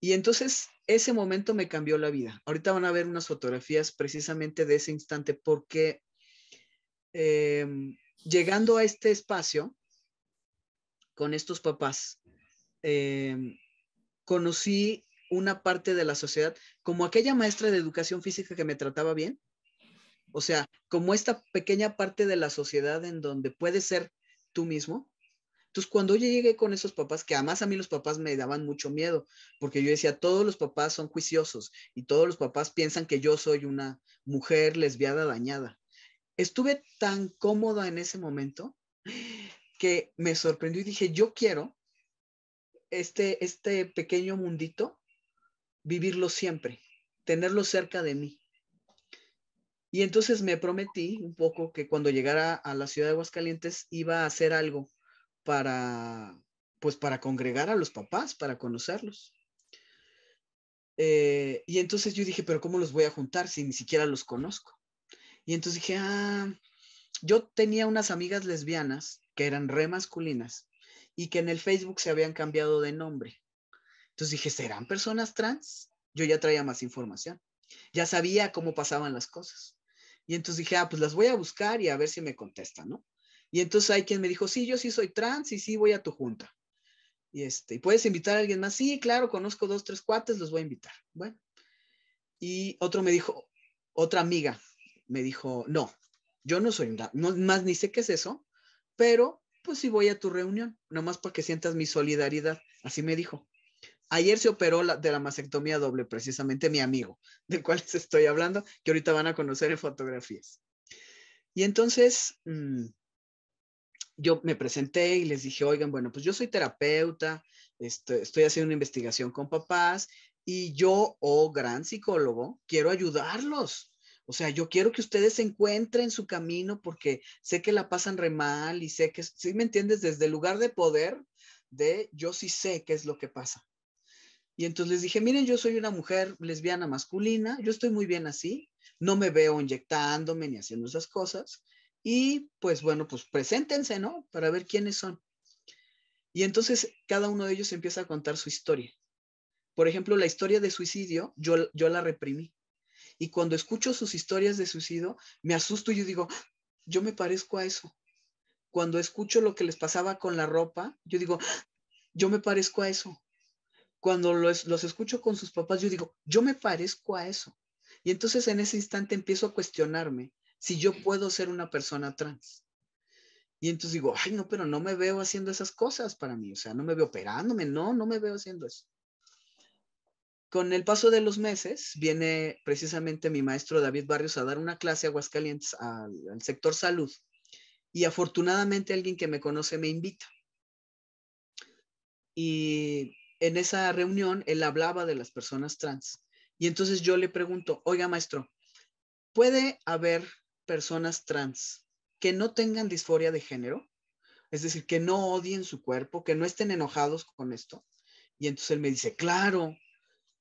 Y entonces ese momento me cambió la vida. Ahorita van a ver unas fotografías precisamente de ese instante porque em, llegando a este espacio con estos papás, em, conocí una parte de la sociedad, como aquella maestra de educación física que me trataba bien, o sea, como esta pequeña parte de la sociedad en donde puedes ser tú mismo. Entonces, cuando yo llegué con esos papás, que además a mí los papás me daban mucho miedo, porque yo decía, todos los papás son juiciosos y todos los papás piensan que yo soy una mujer lesbiana dañada. Estuve tan cómoda en ese momento que me sorprendió y dije, yo quiero este, este pequeño mundito, vivirlo siempre, tenerlo cerca de mí. Y entonces me prometí un poco que cuando llegara a la ciudad de Aguascalientes iba a hacer algo para, pues para congregar a los papás, para conocerlos. Eh, y entonces yo dije, pero ¿cómo los voy a juntar si ni siquiera los conozco? Y entonces dije, ah, yo tenía unas amigas lesbianas que eran re masculinas y que en el Facebook se habían cambiado de nombre. Entonces dije, ¿serán personas trans? Yo ya traía más información. Ya sabía cómo pasaban las cosas. Y entonces dije, ah, pues las voy a buscar y a ver si me contestan, ¿no? Y entonces hay quien me dijo, sí, yo sí soy trans y sí voy a tu junta. Y este, ¿puedes invitar a alguien más? Sí, claro, conozco dos, tres cuates, los voy a invitar. Bueno. Y otro me dijo, otra amiga me dijo, no, yo no soy, no, más ni sé qué es eso, pero pues sí voy a tu reunión, nomás para que sientas mi solidaridad. Así me dijo. Ayer se operó de la mastectomía doble, precisamente mi amigo, (laughs) del cual les estoy hablando, que ahorita van a conocer en fotografías. Y entonces mm, yo me presenté y les dije, oigan, bueno, pues yo soy terapeuta, este, estoy, haciendo una investigación con papás y yo, oh gran psicólogo, quiero ayudarlos. O sea, yo quiero que ustedes se encuentren su camino porque sé que la pasan re mal y sé que, si me entiendes, desde el lugar de poder de yo sí sé qué es lo que pasa. Y entonces les dije, miren, yo soy una mujer lesbiana masculina, yo estoy muy bien así, no me veo inyectándome ni haciendo esas cosas. Y pues bueno, pues preséntense, ¿no? Para ver quiénes son. Y entonces cada uno de ellos empieza a contar su historia. Por ejemplo, la historia de suicidio, yo, yo la reprimí. Y cuando escucho sus historias de suicidio, me asusto y yo digo, yo me parezco a eso. Cuando escucho lo que les pasaba con la ropa, yo digo, yo me parezco a eso cuando los, los escucho con sus papás, yo digo, yo me parezco a eso. Y entonces en ese instante empiezo a cuestionarme si yo puedo ser una persona trans. Y entonces digo, ay, no, pero no me veo haciendo esas cosas para mí, o sea, no me veo operándome, no, no me veo haciendo eso. Con el paso de los meses, viene precisamente mi maestro David Barrios a dar una clase a Aguascalientes, al, al sector salud, y afortunadamente alguien que me conoce me invita. Y en esa reunión él hablaba de las personas trans. Y entonces yo le pregunto, oiga maestro, ¿puede haber personas trans que no tengan disforia de género? Es decir, que no odien su cuerpo, que no estén enojados con esto. Y entonces él me dice, claro,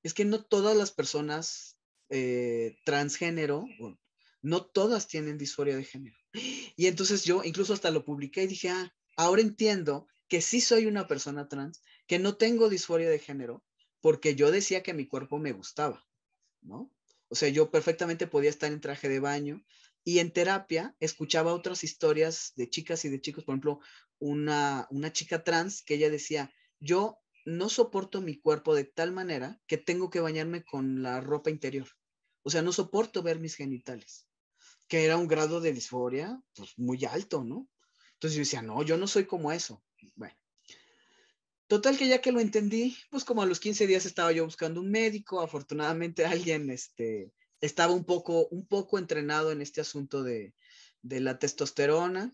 es que no todas las personas eh, transgénero, no todas tienen disforia de género. Y entonces yo incluso hasta lo publiqué y dije, ah, ahora entiendo que sí soy una persona trans no tengo disforia de género porque yo decía que mi cuerpo me gustaba, ¿no? O sea, yo perfectamente podía estar en traje de baño y en terapia escuchaba otras historias de chicas y de chicos, por ejemplo, una, una chica trans que ella decía, yo no soporto mi cuerpo de tal manera que tengo que bañarme con la ropa interior. O sea, no soporto ver mis genitales, que era un grado de disforia pues, muy alto, ¿no? Entonces yo decía, no, yo no soy como eso. Bueno, Total que ya que lo entendí, pues como a los 15 días estaba yo buscando un médico, afortunadamente alguien este, estaba un poco, un poco entrenado en este asunto de, la testosterona.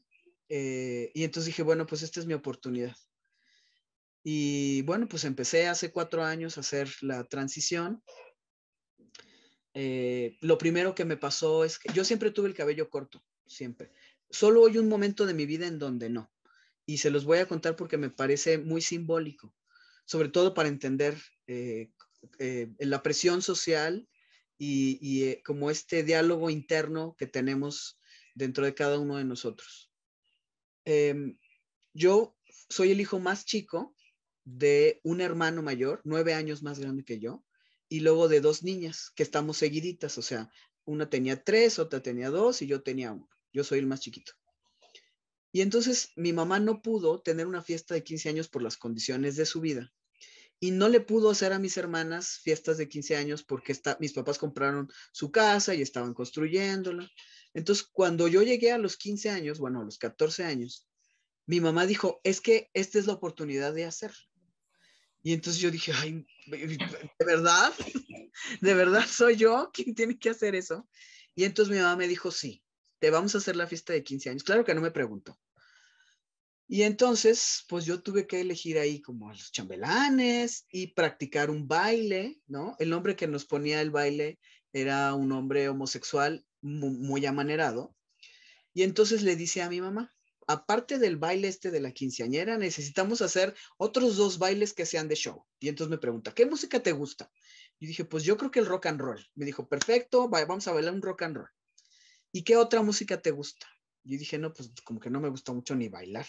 Eh, y entonces dije, bueno, pues esta es mi oportunidad. Y bueno, pues empecé hace cuatro años a hacer la transición. Eh, lo primero que me pasó es que yo siempre tuve el cabello corto, siempre. Solo hoy un momento de mi vida en donde no y se los voy a contar porque me parece muy simbólico, sobre todo para entender eh, eh, la presión social y, eh, como este diálogo interno que tenemos dentro de cada uno de nosotros. Em, yo soy el hijo más chico de un hermano mayor, nueve años más grande que yo, y luego de dos niñas que estamos seguiditas, o sea, una tenía tres, otra tenía dos y yo tenía uno. Yo soy el más chiquito. Y entonces mi mamá no pudo tener una fiesta de 15 años por las condiciones de su vida. Y no le pudo hacer a mis hermanas fiestas de 15 años porque mis papás compraron su casa y estaban construyéndola. Entonces, cuando yo llegué a los 15 años, bueno, a los 14 años, mi mamá dijo, es que esta es la oportunidad de hacer. Y entonces yo dije, ay, ¿de verdad? (laughs) ¿De verdad soy yo quien tiene que hacer eso? Y entonces mi mamá me dijo, sí, te vamos a hacer la fiesta de 15 años. Claro que no me preguntó. Y entonces, pues yo tuve que elegir ahí como a los chambelanes y practicar un baile, ¿no? El hombre que nos ponía el baile era un hombre homosexual muy, muy amanerado. Y entonces le dice a mi mamá, aparte del baile este de la quinceañera, necesitamos hacer otros dos bailes que sean de show. Y entonces me pregunta, ¿qué música te gusta? Y dije, pues yo creo que el rock and roll. Me dijo, perfecto, vamos a bailar un rock and roll. ¿y qué otra música te gusta? Yo dije, no, pues como que no me gusta mucho ni bailar.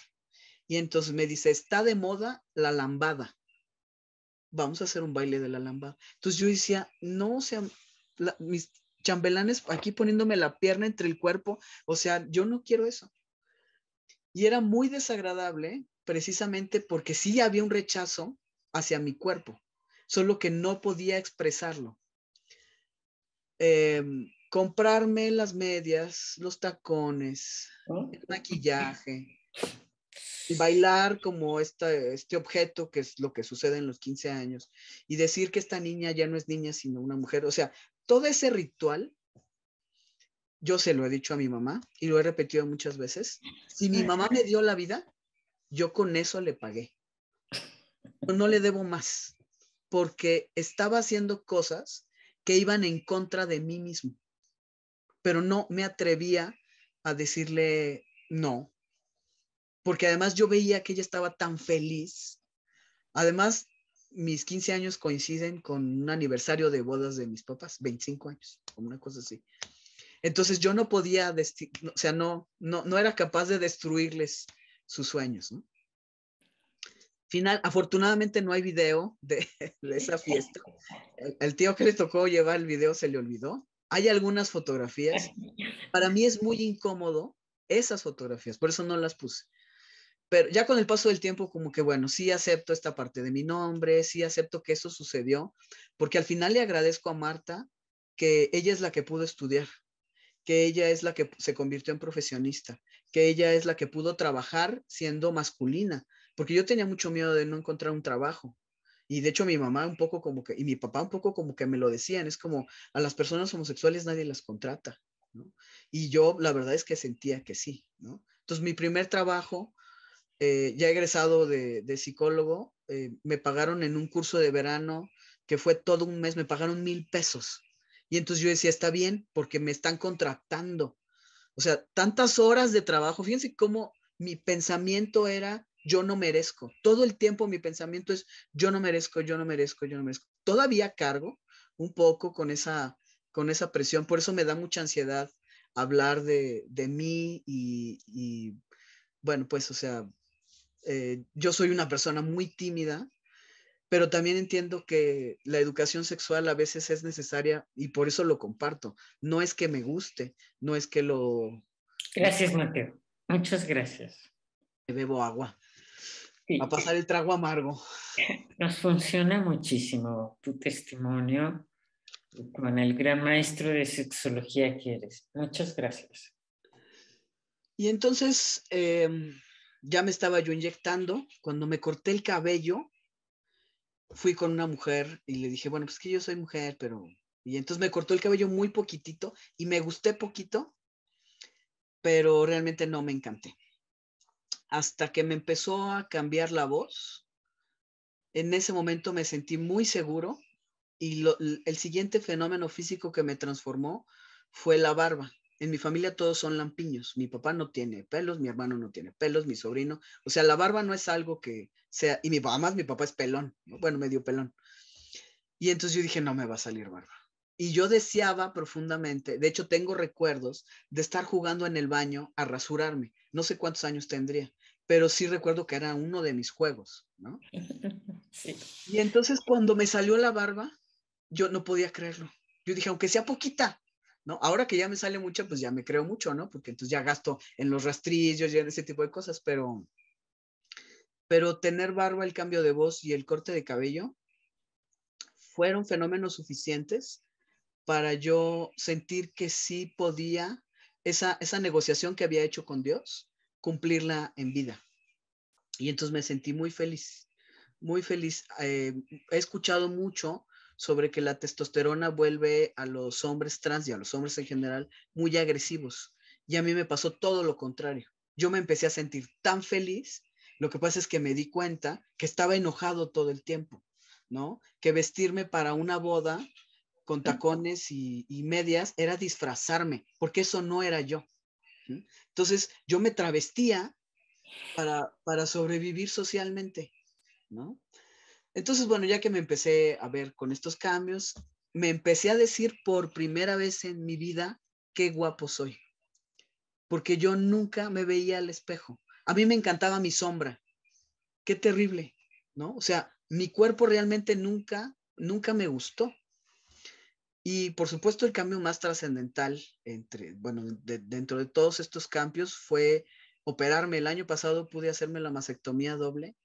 Y entonces me dice, está de moda la lambada. Vamos a hacer un baile de la lambada. Entonces yo decía, no, o sea, mis chambelanes aquí poniéndome la pierna entre el cuerpo, o sea, yo no quiero eso. Y era muy desagradable precisamente porque sí había un rechazo hacia mi cuerpo, solo que no podía expresarlo. Em, comprarme las medias, los tacones, el maquillaje, bailar como este, este objeto que es lo que sucede en los 15 años y decir que esta niña ya no es niña sino una mujer. O sea, todo ese ritual, yo se lo he dicho a mi mamá y lo he repetido muchas veces. Si mi mamá me dio la vida, yo con eso le pagué. no le debo más porque estaba haciendo cosas que iban en contra de mí mismo pero no me atrevía a decirle no, porque además yo veía que ella estaba tan feliz. Además, mis 15 años coinciden con un aniversario de bodas de mis papás, 25 años, como una cosa así. Entonces yo no podía, o sea, no, no, era capaz de destruirles sus sueños. Final, afortunadamente no hay video de, (laughs) esa fiesta. (laughs) el, tío que le tocó llevar el video se le olvidó, hay algunas fotografías. (laughs) Para mí es muy incómodo esas fotografías, por eso no las puse. Pero ya con el paso del tiempo, como que bueno, sí acepto esta parte de mi nombre, sí acepto que eso sucedió, porque al final le agradezco a Marta que ella es la que pudo estudiar, que ella es la que se convirtió en profesionista, que ella es la que pudo trabajar siendo masculina, porque yo tenía mucho miedo de no encontrar un trabajo. Y de hecho mi mamá un poco como que, y mi papá un poco como que me lo decían, es como a las personas homosexuales nadie las contrata, Y yo la verdad es que sentía que sí, ¿no? Entonces mi primer trabajo, eh, ya egresado de, psicólogo, eh, me pagaron en un curso de verano que fue todo un mes, me pagaron mil pesos. Y entonces yo decía, está bien, porque me están contratando. O sea, tantas horas de trabajo, fíjense cómo mi pensamiento era yo no merezco. Todo el tiempo mi pensamiento es, yo no merezco, yo no merezco, yo no merezco. Todavía cargo un poco con esa, con esa presión, por eso me da mucha ansiedad hablar de, mí y, bueno, pues, o sea, eh, yo soy una persona muy tímida, pero también entiendo que la educación sexual a veces es necesaria y por eso lo comparto. No es que me guste, no es que lo... Gracias, Mateo. Muchas gracias. Bebo agua. A pasar el trago amargo. (laughs) Nos funciona muchísimo tu testimonio con el gran maestro de sexología que eres. Muchas gracias. Y entonces em, ya me estaba yo inyectando. Cuando me corté el cabello, fui con una mujer y le dije, bueno, pues que yo soy mujer, pero... Y entonces me cortó el cabello muy poquitito y me gusté poquito, pero realmente no me encanté hasta que me empezó a cambiar la voz. En ese momento me sentí muy seguro y el siguiente fenómeno físico que me transformó fue la barba. En mi familia todos son lampiños. Mi papá no tiene pelos, mi hermano no tiene pelos, mi sobrino. O sea, la barba no es algo que sea. Y mi papá, mi papá es pelón. Bueno, medio pelón. Y entonces yo dije, no me va a salir barba. Y yo deseaba profundamente, de hecho tengo recuerdos de estar jugando en el baño a rasurarme. No sé cuántos años tendría pero sí recuerdo que era uno de mis juegos, ¿no? (laughs) Sí. Y entonces cuando me salió la barba, yo no podía creerlo. Yo dije, aunque sea poquita, ¿no? Ahora que ya me sale mucha, pues ya me creo mucho, ¿no? Porque entonces pues, ya gasto en los rastrillos, y en ese tipo de cosas, pero, pero tener barba, el cambio de voz y el corte de cabello fueron fenómenos suficientes para yo sentir que sí podía esa, esa negociación que había hecho con Dios, cumplirla en vida. Y entonces me sentí muy feliz, muy feliz. Eh, he escuchado mucho sobre que la testosterona vuelve a los hombres trans y a los hombres en general muy agresivos. Y a mí me pasó todo lo contrario. Yo me empecé a sentir tan feliz, lo que pasa es que me di cuenta que estaba enojado todo el tiempo, ¿no? Que vestirme para una boda con tacones y medias era disfrazarme, porque eso no era yo. Entonces yo me travestía para, sobrevivir socialmente, ¿no? Entonces, bueno, ya que me empecé a ver con estos cambios, me empecé a decir por primera vez en mi vida qué guapo soy, porque yo nunca me veía al espejo. A mí me encantaba mi sombra. Qué terrible, ¿no? O sea, mi cuerpo realmente nunca, nunca me gustó. Y por supuesto el cambio más trascendental entre, bueno, dentro de todos estos cambios fue operarme. El año pasado pude hacerme la mastectomía doble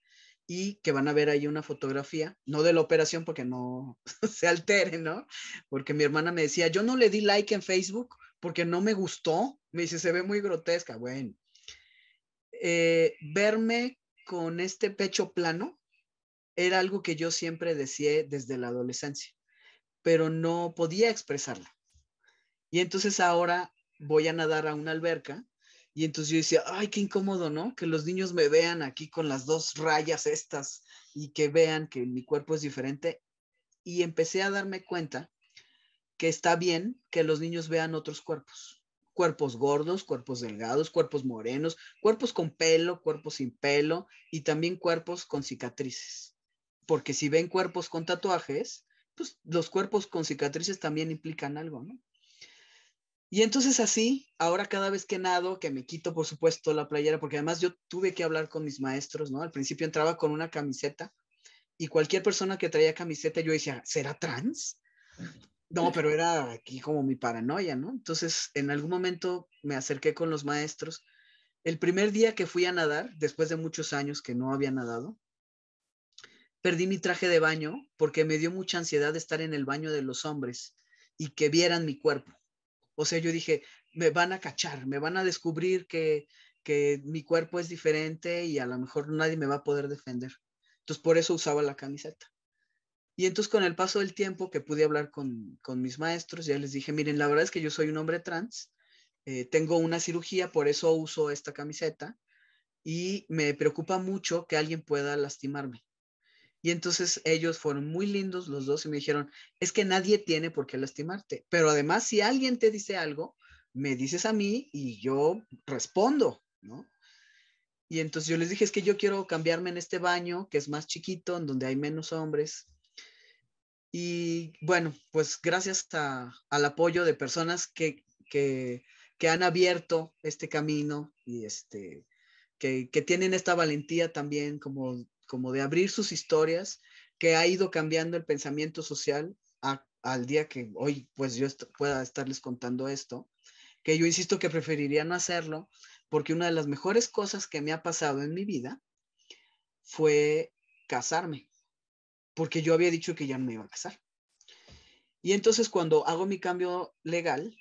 y que van a ver ahí una fotografía, no de la operación porque no (laughs) se altere, ¿no? Porque mi hermana me decía, yo no le di like en Facebook porque no me gustó. Me dice, se ve muy grotesca. Bueno, eh, verme con este pecho plano era algo que yo siempre decía desde la adolescencia pero no podía expresarla. Y entonces ahora voy a nadar a una alberca y entonces yo decía, ay, qué incómodo, ¿no? Que los niños me vean aquí con las dos rayas estas y que vean que mi cuerpo es diferente. Y empecé a darme cuenta que está bien que los niños vean otros cuerpos. Cuerpos gordos, cuerpos delgados, cuerpos morenos, cuerpos con pelo, cuerpos sin pelo y también cuerpos con cicatrices. Porque si ven cuerpos con tatuajes, pues los cuerpos con cicatrices también implican algo, ¿no? Y entonces así, ahora cada vez que nado, que me quito por supuesto la playera, porque además yo tuve que hablar con mis maestros, ¿no? Al principio entraba con una camiseta y cualquier persona que traía camiseta yo decía, ¿será trans? No, pero era aquí como mi paranoia, ¿no? Entonces en algún momento me acerqué con los maestros. El primer día que fui a nadar, después de muchos años que no había nadado, perdí mi traje de baño porque me dio mucha ansiedad estar en el baño de los hombres y que vieran mi cuerpo. O sea, yo dije, me van a cachar, me van a descubrir que, mi cuerpo es diferente y a lo mejor nadie me va a poder defender. Entonces, por eso usaba la camiseta. Y entonces con el paso del tiempo que pude hablar con, mis maestros, ya les dije, miren, la verdad es que yo soy un hombre trans, eh, tengo una cirugía, por eso uso esta camiseta y me preocupa mucho que alguien pueda lastimarme. Y entonces ellos fueron muy lindos los dos y me dijeron, es que nadie tiene por qué lastimarte, pero además si alguien te dice algo, me dices a mí y yo respondo, ¿no? Y entonces yo les dije, es que yo quiero cambiarme en este baño, que es más chiquito, en donde hay menos hombres. Y bueno, pues gracias al apoyo de personas que, que, que, han abierto este camino y este, que, que tienen esta valentía también como como de abrir sus historias, que ha ido cambiando el pensamiento social al día que hoy pues yo pueda estarles contando esto, que yo insisto que preferiría no hacerlo, porque una de las mejores cosas que me ha pasado en mi vida fue casarme, porque yo había dicho que ya no me iba a casar. Y entonces cuando hago mi cambio legal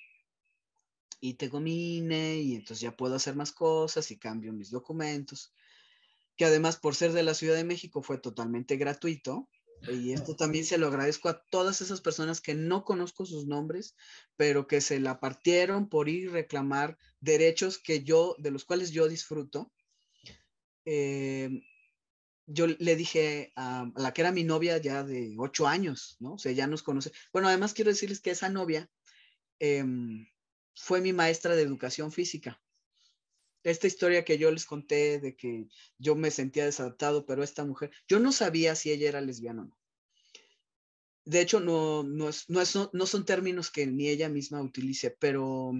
y tengo mi INE y entonces ya puedo hacer más cosas y cambio mis documentos, que además por ser de la Ciudad de México fue totalmente gratuito. Y esto también se lo agradezco a todas esas personas que no conozco sus nombres, pero que se la partieron por ir a reclamar derechos que yo, de los cuales yo disfruto. Eh, yo le dije a la que era mi novia ya de ocho años, ¿no? O sea, ya nos conoce. Bueno, además quiero decirles que esa novia em, fue mi maestra de educación física esta historia que yo les conté de que yo me sentía desadaptado, pero esta mujer, yo no sabía si ella era lesbiana o no. De hecho, no, no, son términos que ni ella misma utilice, pero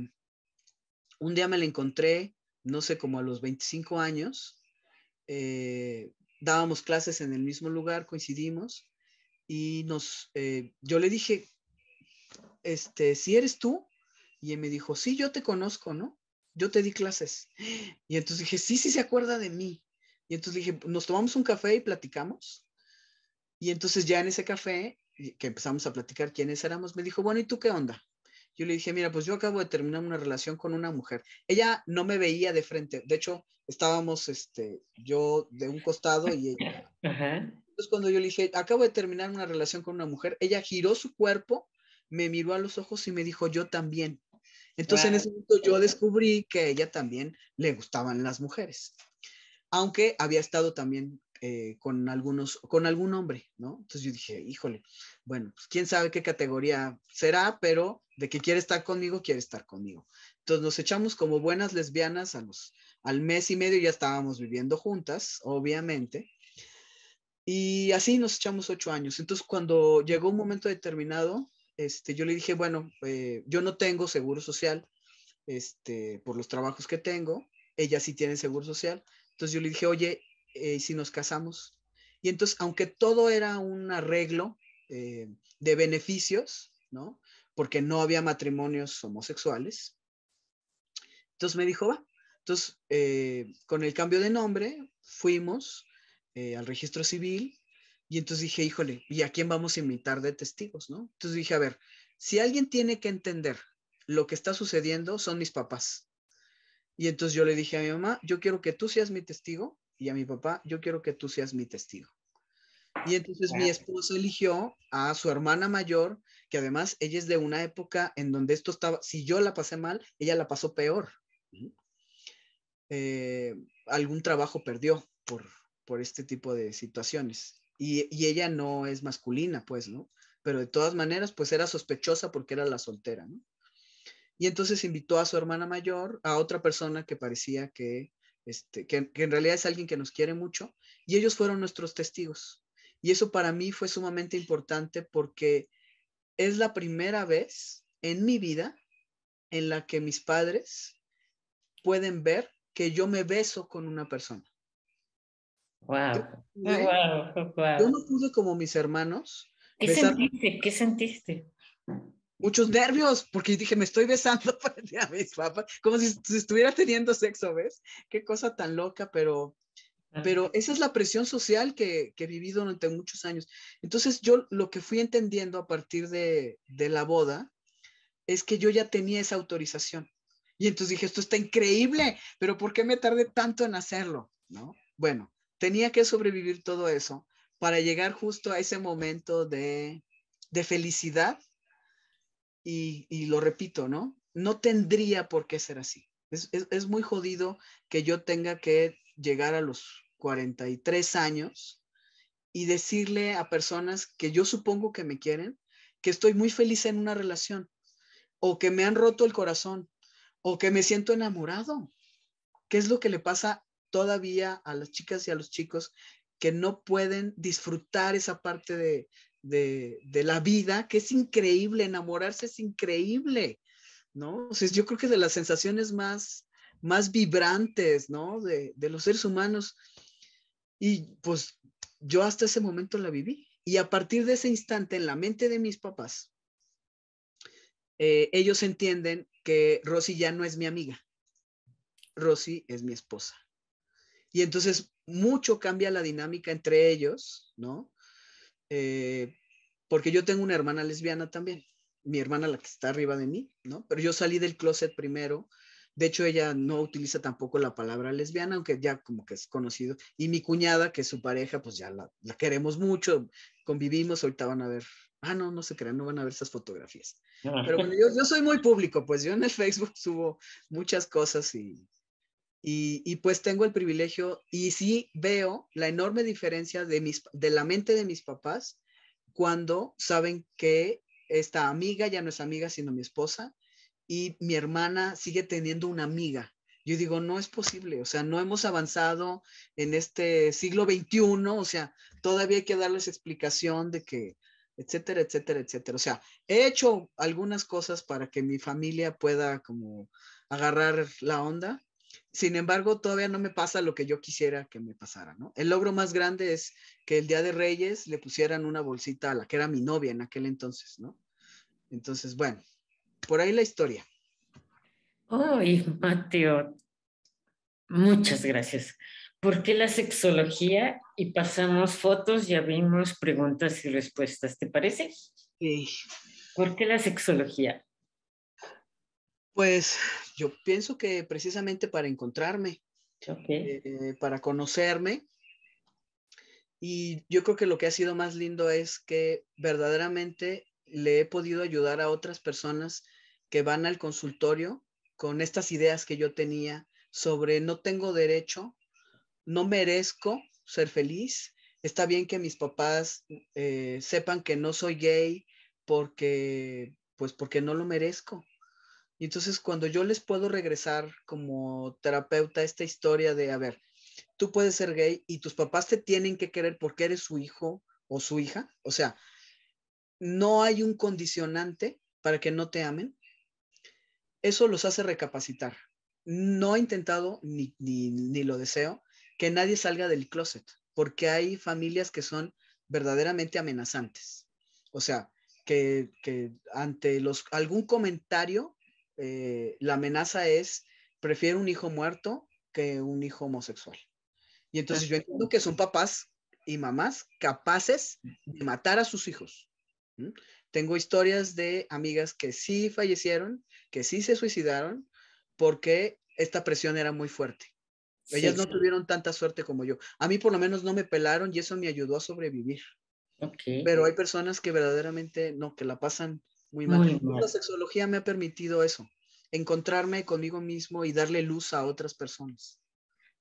un día me la encontré, no sé, como a los 25 años, eh, dábamos clases en el mismo lugar, coincidimos, y nos, eh, yo le dije, este, si eres tú, y me dijo, sí, yo te conozco, ¿no? yo te di clases. (gasps) Y entonces dije, sí, sí se acuerda de mí. Y entonces dije, nos tomamos un café y platicamos. Y entonces ya en ese café, que empezamos a platicar quiénes éramos, me dijo, bueno, ¿y tú qué onda? Yo le dije, mira, pues yo acabo de terminar una relación con una mujer. Ella no me veía de frente. De hecho, estábamos este, yo de un costado y ella. (laughs) Entonces cuando yo le dije, acabo de terminar una relación con una mujer, ella giró su cuerpo, me miró a los ojos y me dijo, yo también. Entonces en ese momento yo descubrí que a ella también le gustaban las mujeres, aunque había estado también eh, con algunos, con algún hombre, ¿no? Entonces yo dije, híjole, bueno, pues, quién sabe qué categoría será, pero de que quiere estar conmigo, quiere estar conmigo. Entonces nos echamos como buenas lesbianas a los, al mes y medio ya estábamos viviendo juntas, obviamente. Y así nos echamos ocho años. Entonces cuando llegó un momento determinado, este, yo le dije, bueno, eh, yo no tengo seguro social este, por los trabajos que tengo, ella sí tiene seguro social. Entonces yo le dije, oye, eh, ¿y si nos casamos? Y entonces, aunque todo era un arreglo eh, de beneficios, ¿no? Porque no había matrimonios homosexuales. Entonces me dijo, va. Entonces, con el cambio de nombre, fuimos al registro civil, y entonces dije, híjole, ¿y a quién vamos a invitar de testigos, no? Entonces dije, a ver, si alguien tiene que entender lo que está sucediendo, son mis papás. Y entonces yo le dije a mi mamá, yo quiero que tú seas mi testigo, y a mi papá, yo quiero que tú seas mi testigo. Y entonces mi esposo eligió a su hermana mayor, que además ella es de una época en donde esto estaba, si yo la pasé mal, ella la pasó peor. Eh, algún trabajo perdió por, por este tipo de situaciones. Y, ella no es masculina, pues, ¿no? Pero de todas maneras, pues era sospechosa porque era la soltera, ¿no? Y entonces invitó a su hermana mayor, a otra persona que parecía que, este, que en realidad es alguien que nos quiere mucho, y ellos fueron nuestros testigos. Y eso para mí fue sumamente importante porque es la primera vez en mi vida en la que mis padres pueden ver que yo me beso con una persona. Wow. Wow, Yo ¿Eh? no pude como mis hermanos. ¿Qué sentiste? ¿Qué sentiste? Muchos nervios, porque dije, me estoy besando (laughs) a como si, estuviera teniendo sexo, ¿ves? Qué cosa tan loca, pero, ah. pero esa es la presión social que, que, viví durante muchos años. Entonces yo lo que fui entendiendo a partir de, la boda es que yo ya tenía esa autorización. Y entonces dije, esto está increíble, pero ¿por qué me tardé tanto en hacerlo? ¿No? Bueno, tenía que sobrevivir todo eso para llegar justo a ese momento de, felicidad. Y, lo repito, ¿no? No tendría por qué ser así. Es, muy jodido que yo tenga que llegar a los 43 años y decirle a personas que yo supongo que me quieren, que estoy muy feliz en una relación, o que me han roto el corazón, o que me siento enamorado. ¿Qué es lo que le pasa todavía a las chicas y a los chicos que no pueden disfrutar esa parte de, la vida, que es increíble, enamorarse es increíble, ¿no? O yo creo que es de las sensaciones más, más vibrantes, ¿no? De, los seres humanos. Y pues yo hasta ese momento la viví. Y a partir de ese instante, en la mente de mis papás, eh, ellos entienden que Rosy ya no es mi amiga. Rosy es mi esposa. Y entonces mucho cambia la dinámica entre ellos, ¿no? Eh, porque yo tengo una hermana lesbiana también, mi hermana la que está arriba de mí, ¿no? Pero yo salí del closet primero, de hecho, ella no utiliza tampoco la palabra lesbiana, aunque ya como que es conocido. Y mi cuñada, que es su pareja, pues ya la, queremos mucho, convivimos, ahorita van a ver. Ah, no, no se crean, no van a ver esas fotografías. Ah. Pero bueno, yo, yo soy muy público, pues yo en el Facebook subo muchas cosas y, y, pues tengo el privilegio y sí veo la enorme diferencia de, mis, de la mente de mis papás cuando saben que esta amiga ya no es amiga, sino mi esposa, y mi hermana sigue teniendo una amiga. Yo digo, no es posible, o sea, no hemos avanzado en este siglo XXI, o sea, todavía hay que darles explicación de que, etcétera, etcétera, etcétera. O sea, he hecho algunas cosas para que mi familia pueda como agarrar la onda, sin embargo, todavía no me pasa lo que yo quisiera que me pasara, ¿no? El logro más grande es que el Día de Reyes le pusieran una bolsita a la que era mi novia en aquel entonces, ¿no? Entonces, bueno, por ahí la historia. Ay, Mateo, muchas gracias. ¿Por qué la sexología? Y pasamos fotos, ya vimos preguntas y respuestas, ¿te parece? Sí. ¿Por qué la sexología? Pues yo pienso que precisamente para encontrarme, eh, para conocerme. Y yo creo que lo que ha sido más lindo es que verdaderamente le he podido ayudar a otras personas que van al consultorio con estas ideas que yo tenía sobre no tengo derecho, no merezco ser feliz, está bien que mis papás eh, sepan que no soy gay porque, pues porque no lo merezco entonces cuando yo les puedo regresar como terapeuta esta historia de, a ver, tú puedes ser gay y tus papás te tienen que querer porque eres su hijo o su hija, o sea, no hay un condicionante para que no te amen, eso los hace recapacitar. No he intentado, ni, lo deseo, que nadie salga del closet, porque hay familias que son verdaderamente amenazantes. O sea, que, ante los, algún comentario eh, la amenaza es, prefiero un hijo muerto que un hijo homosexual. Y entonces yo entiendo que son papás y mamás capaces de matar a sus hijos. Tengo historias de amigas que sí fallecieron, que sí se suicidaron, porque esta presión era muy fuerte. Ellas no tuvieron tanta suerte como yo. A mí por lo menos no me pelaron y eso me ayudó a sobrevivir. Pero hay personas que verdaderamente no, que la pasan muy mal. La sexología me ha permitido eso, encontrarme conmigo mismo y darle luz a otras personas.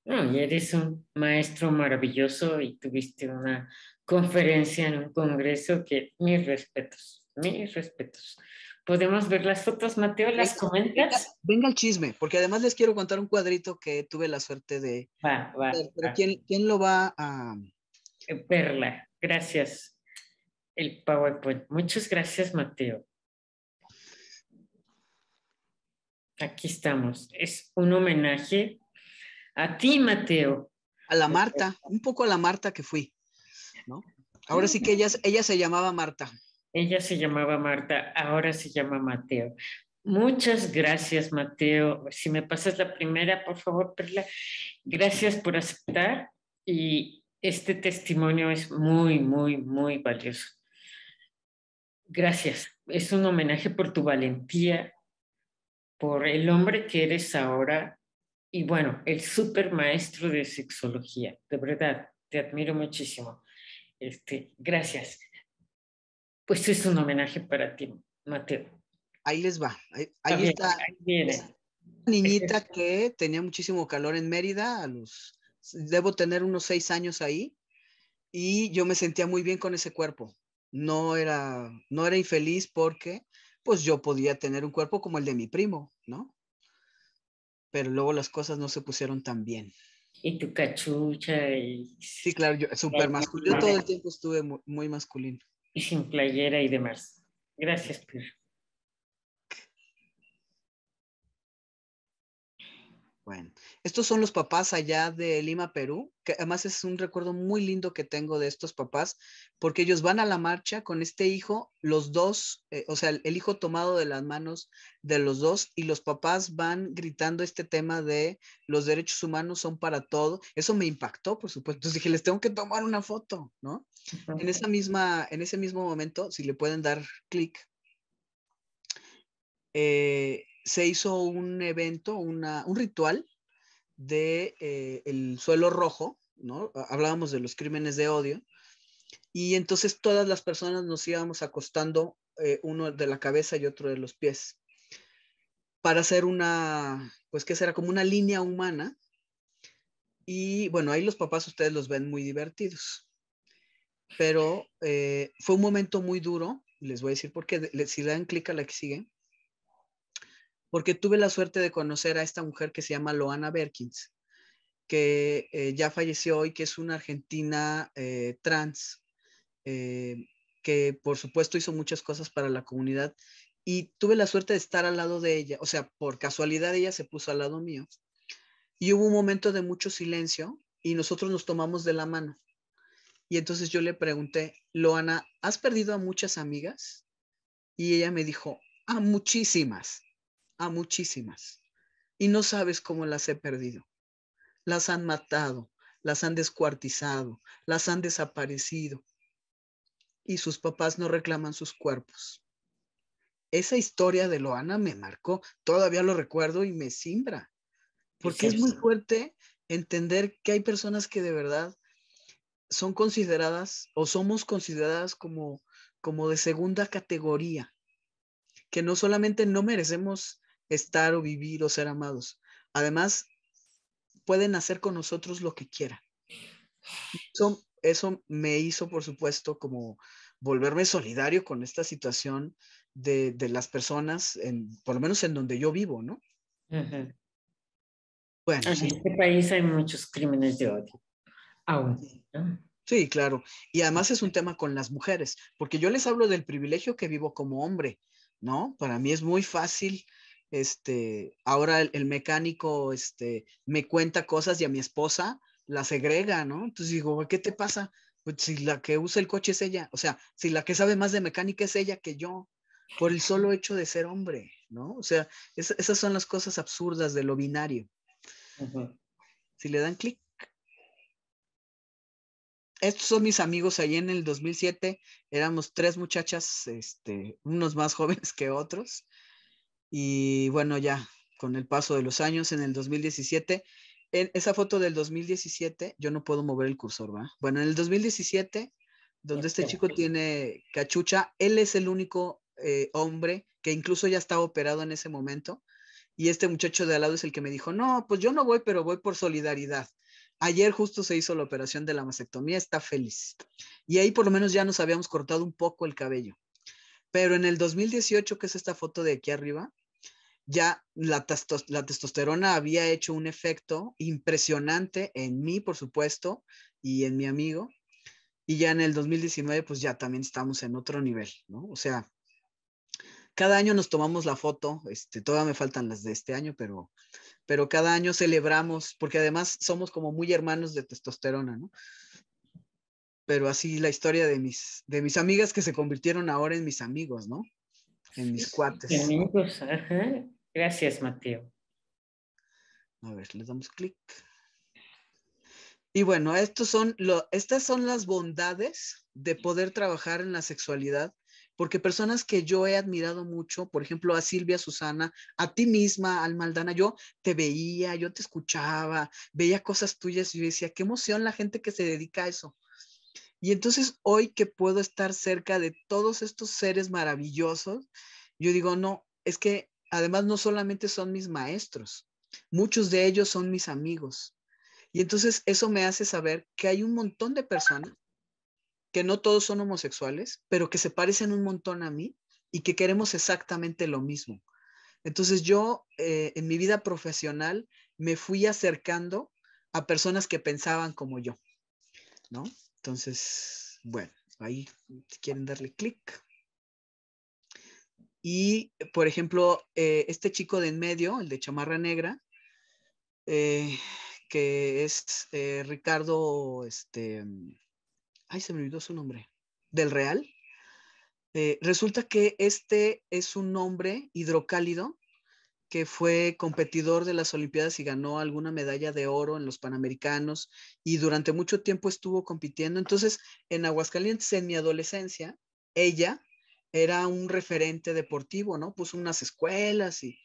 y eres un maestro maravilloso y tuviste una conferencia en un congreso que mis respetos, mis respetos. ¿Podemos ver las fotos, Mateo? ¿Las comentas? Venga, el chisme, porque además les quiero contar un cuadrito que tuve la suerte de... ver. ¿quién, ¿quién, lo va a...? Verla. gracias. El PowerPoint. Muchas gracias, Mateo. Aquí estamos. Es un homenaje a ti, Mateo. A la Marta, un poco a la Marta que fui, Ahora sí que ella, ella se llamaba Marta. Ella se llamaba Marta, ahora se llama Mateo. Muchas gracias, Mateo. Si me pasas la primera, por favor, Perla. Gracias por aceptar y este testimonio es muy, muy, muy valioso. Gracias. Es un homenaje por tu valentía, por el hombre que eres ahora y bueno, el super maestro de sexología. De verdad, te admiro muchísimo. Este, gracias. Pues es un homenaje para ti, Mateo. Ahí les va. Ahí, está. Niñita (laughs) que tenía muchísimo calor en Mérida, a los, debo tener unos seis años ahí, y yo me sentía muy bien con ese cuerpo. No era, no era infeliz porque pues yo podía tener un cuerpo como el de mi primo, ¿no? Pero luego las cosas no se pusieron tan bien. Y tu cachucha y... Sí, claro, yo súper todo el tiempo estuve muy, masculino. Y sin playera y demás. Gracias, Pedro. Bueno, estos son los papás allá de Lima, Perú, que además es un recuerdo muy lindo que tengo de estos papás, porque ellos van a la marcha con este hijo, los dos, eh, o sea, el hijo tomado de las manos de los dos, y los papás van gritando este tema de los derechos humanos son para todo. Eso me impactó, por supuesto. Entonces (laughs) dije, les tengo que tomar una foto, ¿no? En, esa misma, en ese mismo momento, si le pueden dar clic. Eh, se hizo un evento, un ritual de eh, el suelo rojo, ¿no? Hablábamos de los crímenes de odio, y entonces todas las personas nos íbamos acostando, eh, uno de la cabeza y otro de los pies, para hacer una, pues que será como una línea humana, y bueno, ahí los papás ustedes los ven muy divertidos, pero eh, fue un momento muy duro, les voy a decir por porque si le dan clic a la que sigue, porque tuve la suerte de conocer a esta mujer que se llama Loana Berkins, que eh, ya falleció hoy, que es una argentina eh, trans, eh, que por supuesto hizo muchas cosas para la comunidad y tuve la suerte de estar al lado de ella, o sea, por casualidad ella se puso al lado mío y hubo un momento de mucho silencio y nosotros nos tomamos de la mano. Y entonces yo le pregunté, Loana, ¿has perdido a muchas amigas? Y ella me dijo, a muchísimas a muchísimas y no sabes cómo las he perdido. Las han matado, las han descuartizado, las han desaparecido y sus papás no reclaman sus cuerpos. Esa historia de Loana me marcó, todavía lo recuerdo y me simbra, porque es, muy fuerte entender que hay personas que de verdad son consideradas o somos consideradas como, como de segunda categoría, que no solamente no merecemos estar o vivir o ser amados. Además, pueden hacer con nosotros lo que quieran. Eso, me hizo, por supuesto, como volverme solidario con esta situación de, las personas, en, por lo menos en donde yo vivo, ¿no? Bueno. En este país hay muchos crímenes de odio, Sí, claro. Y además es un tema con las mujeres, porque yo les hablo del privilegio que vivo como hombre, ¿no? Para mí es muy fácil este, ahora el, mecánico, este, me cuenta cosas y a mi esposa la segrega, ¿no? Entonces digo, ¿qué te pasa? Pues si la que usa el coche es ella, o sea, si la que sabe más de mecánica es ella que yo, por el solo hecho de ser hombre, ¿no? O sea, esas son las cosas absurdas de lo binario. Si le dan clic. Estos son mis amigos ahí en el 2007. Éramos tres muchachas, este, unos más (laughs) jóvenes que otros. Y bueno, ya con el paso de los años, en el 2017, en esa foto del 2017, yo no puedo mover el cursor, ¿va? Bueno, en el 2017, donde este chico tiene cachucha, él es el único eh, hombre que incluso ya estaba operado en ese momento. Y este muchacho de al lado es el que me dijo, no, pues yo no voy, pero voy por solidaridad. Ayer justo se hizo la operación de la mastectomía, está feliz. Y ahí por lo menos ya nos habíamos cortado un poco el cabello. Pero en el 2018, que es esta foto de aquí arriba, ya la, testosterona había hecho un efecto impresionante en mí, por supuesto, y en mi amigo. Y ya en el 2019, pues ya también estamos en otro nivel, ¿no? O sea, cada año nos tomamos la foto, este, todavía me faltan las de este año, pero, pero cada año celebramos, porque además somos como muy hermanos de testosterona, ¿no? Pero así la historia de mis, de mis amigas que se convirtieron ahora en mis amigos, ¿no? en mis cuates. Amigos, Gracias, Mateo. A ver, le damos clic. Y bueno, estos son estas son las bondades de poder trabajar en la sexualidad, porque personas que yo he admirado mucho, por ejemplo, a Silvia, Susana, a ti misma, al Maldana, yo te veía, yo te escuchaba, veía cosas tuyas y yo decía, qué emoción la gente que se dedica a eso. Y entonces hoy que puedo estar cerca de todos estos seres maravillosos, yo digo, no, es que además no solamente son mis maestros, muchos de ellos son mis amigos. Y entonces eso me hace saber que hay un montón de personas que no todos son homosexuales, pero que se parecen un montón a mí y que queremos exactamente lo mismo. Entonces yo eh, en mi vida profesional me fui acercando a personas que pensaban como yo, ¿no? Entonces, bueno, ahí quieren darle clic. Y, por ejemplo, eh, este chico de en medio, el de chamarra negra, eh, que es eh, Ricardo, este, ay, se me olvidó su nombre, del Real. resulta que este es un hombre hidrocálido que fue competidor de las Olimpiadas y ganó alguna medalla de oro en los Panamericanos y durante mucho tiempo estuvo compitiendo. Entonces, en Aguascalientes, en mi adolescencia, ella era un referente deportivo, ¿no? Puso unas escuelas y,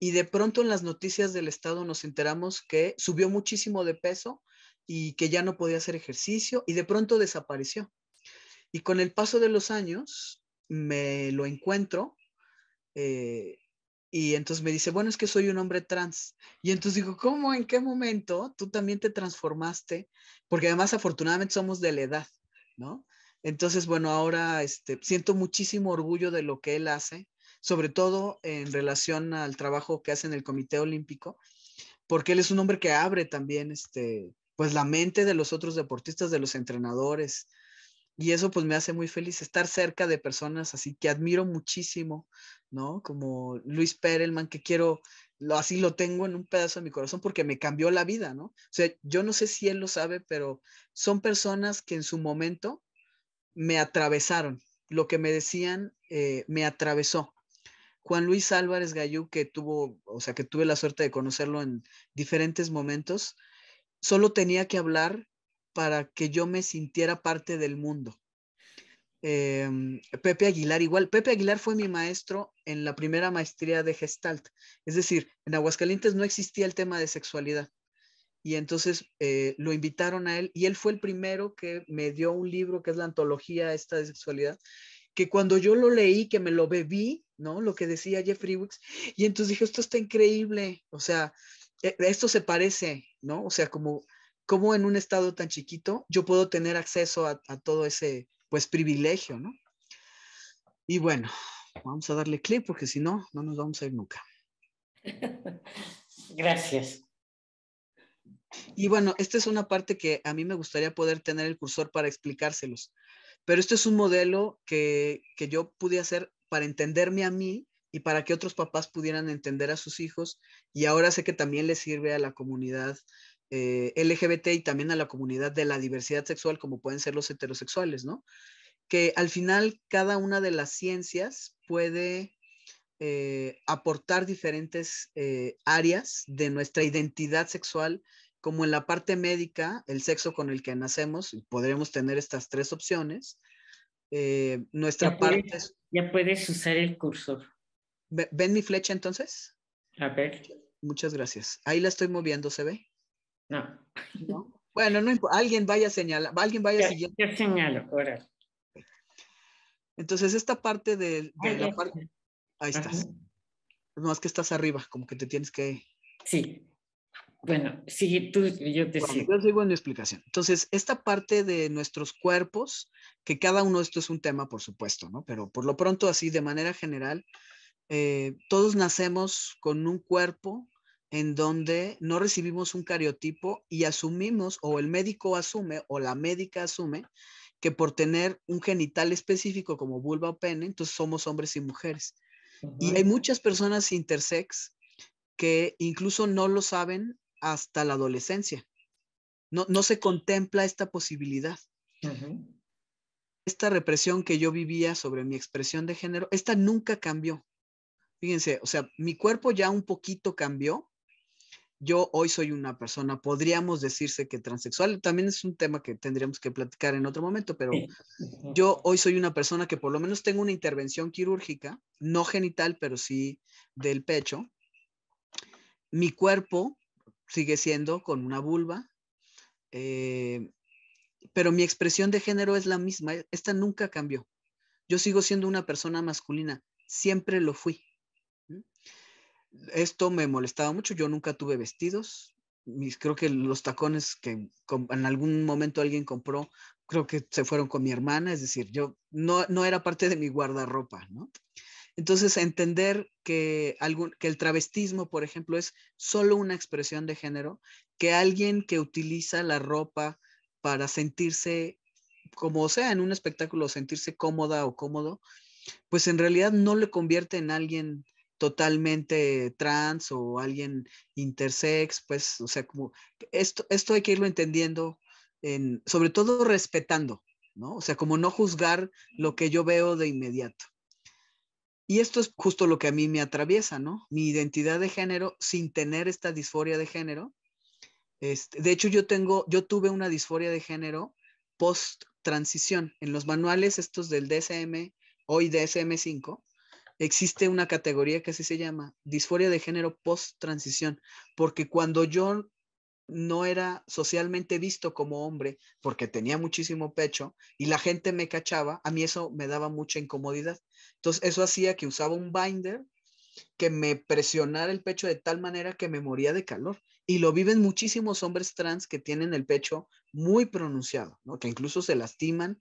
de pronto en las noticias del estado nos enteramos que subió muchísimo de peso y que ya no podía hacer ejercicio y de pronto desapareció. Y con el paso de los años me lo encuentro eh, y entonces me dice, bueno, es que soy un hombre trans. Y entonces digo, ¿cómo? ¿En qué momento tú también te transformaste? Porque además afortunadamente somos de la edad, ¿no? Entonces, bueno, ahora este, siento muchísimo orgullo de lo que él hace, sobre todo en relación al trabajo que hace en el Comité Olímpico, porque él es un hombre que abre también, este, pues, la mente de los otros deportistas, de los entrenadores. Y eso pues me hace muy feliz estar cerca de personas así que admiro muchísimo, ¿no? Como Luis Perelman, que quiero, así lo tengo en un pedazo de mi corazón porque me cambió la vida, ¿no? O sea, yo no sé si él lo sabe, pero son personas que en su momento me atravesaron. Lo que me decían eh, me atravesó. Juan Luis Álvarez Gallú, que tuvo, o sea, que tuve la suerte de conocerlo en diferentes momentos, solo tenía que hablar para que yo me sintiera parte del mundo. Em, Pepe Aguilar, igual, Pepe Aguilar fue mi maestro en la primera maestría de Gestalt. Es decir, en Aguascalientes no existía el tema de sexualidad y entonces eh, lo invitaron a él y él fue el primero que me dio un libro que es la antología esta de sexualidad que cuando yo lo leí que me lo bebí no lo que decía Jeffrey Wicks y entonces dije esto está increíble o sea e, e, esto se parece no o sea como en un estado tan chiquito yo puedo tener acceso a, a todo ese pues privilegio no y bueno vamos a darle clic porque si no no nos vamos a ir nunca (laughs) gracias y bueno, esta es una parte que a mí me gustaría poder tener el cursor para explicárselos, pero este es un modelo que, yo pude hacer para entenderme a mí y para que otros papás pudieran entender a sus hijos. Y ahora sé que también le sirve a la comunidad eh, LGBT y también a la comunidad de la diversidad sexual, como pueden ser los heterosexuales, ¿no? Que al final cada una de las ciencias puede eh, aportar diferentes eh, áreas de nuestra identidad sexual como en la parte médica, el sexo con el que nacemos, podremos tener estas tres opciones. Eh, nuestra parte... ya puedes usar el cursor. ¿Ven mi flecha entonces? A ver. Muchas gracias. Ahí la estoy moviendo, ¿se ve? No. Bueno, no alguien vaya a señalar, alguien vaya a siguiendo. señalo, ahora. Entonces, esta parte de, Ahí estás. No, es que estás arriba, como que te tienes que. Sí. Bueno, sí, tú, yo te sigo. Yo sigo en mi explicación. Entonces, esta parte de nuestros cuerpos, que cada uno esto es un tema, por supuesto, ¿no? Pero por lo pronto, así, de manera general, eh, todos nacemos con un cuerpo en donde no recibimos un cariotipo y asumimos, o el médico asume, o la médica asume, que por tener un genital específico como vulva o pene, entonces somos hombres y mujeres. Y hay muchas personas intersex que incluso no lo saben hasta la adolescencia. No, no se contempla esta posibilidad. Esta represión que yo vivía sobre mi expresión de género, esta nunca cambió. Fíjense, o sea, mi cuerpo ya un poquito cambió. Yo hoy soy una persona, podríamos decirse que transexual, también es un tema que tendríamos que platicar en otro momento, pero yo hoy soy una persona que por lo menos tengo una intervención quirúrgica, no genital, pero sí del pecho. Mi cuerpo sigue siendo con una vulva, eh, pero mi expresión de género es la misma, e, esta nunca cambió. Yo sigo siendo una persona masculina, siempre lo fui. Esto me molestaba mucho, yo nunca tuve vestidos, mis, creo que los tacones que en algún momento alguien compró, creo que se fueron con mi hermana, es decir, yo no, no era parte de mi guardarropa, ¿no? Entonces, entender que, que el travestismo, por ejemplo, es solo una expresión de género, que alguien que utiliza la ropa para sentirse como sea en un espectáculo, sentirse cómoda o cómodo, pues en realidad no le convierte en alguien totalmente trans o alguien intersex, pues, o sea, como esto, esto hay que irlo entendiendo, sobre todo respetando, ¿no? O sea, como no juzgar lo que yo veo de inmediato. Y esto es justo lo que a mí me atraviesa, ¿no? Mi identidad de género sin tener esta disforia de género. Este, de hecho, yo tengo, yo tuve una disforia de género post transición. En los manuales estos del DSM, hoy DSM5, existe una categoría que así se llama, disforia de género post transición, porque cuando yo no era socialmente visto como hombre porque tenía muchísimo pecho y la gente me cachaba, a mí eso me daba mucha incomodidad. Entonces eso hacía que usaba un binder que me presionara el pecho de tal manera que me moría de calor. Y lo viven muchísimos hombres trans que tienen el pecho muy pronunciado, ¿no? que incluso se lastiman.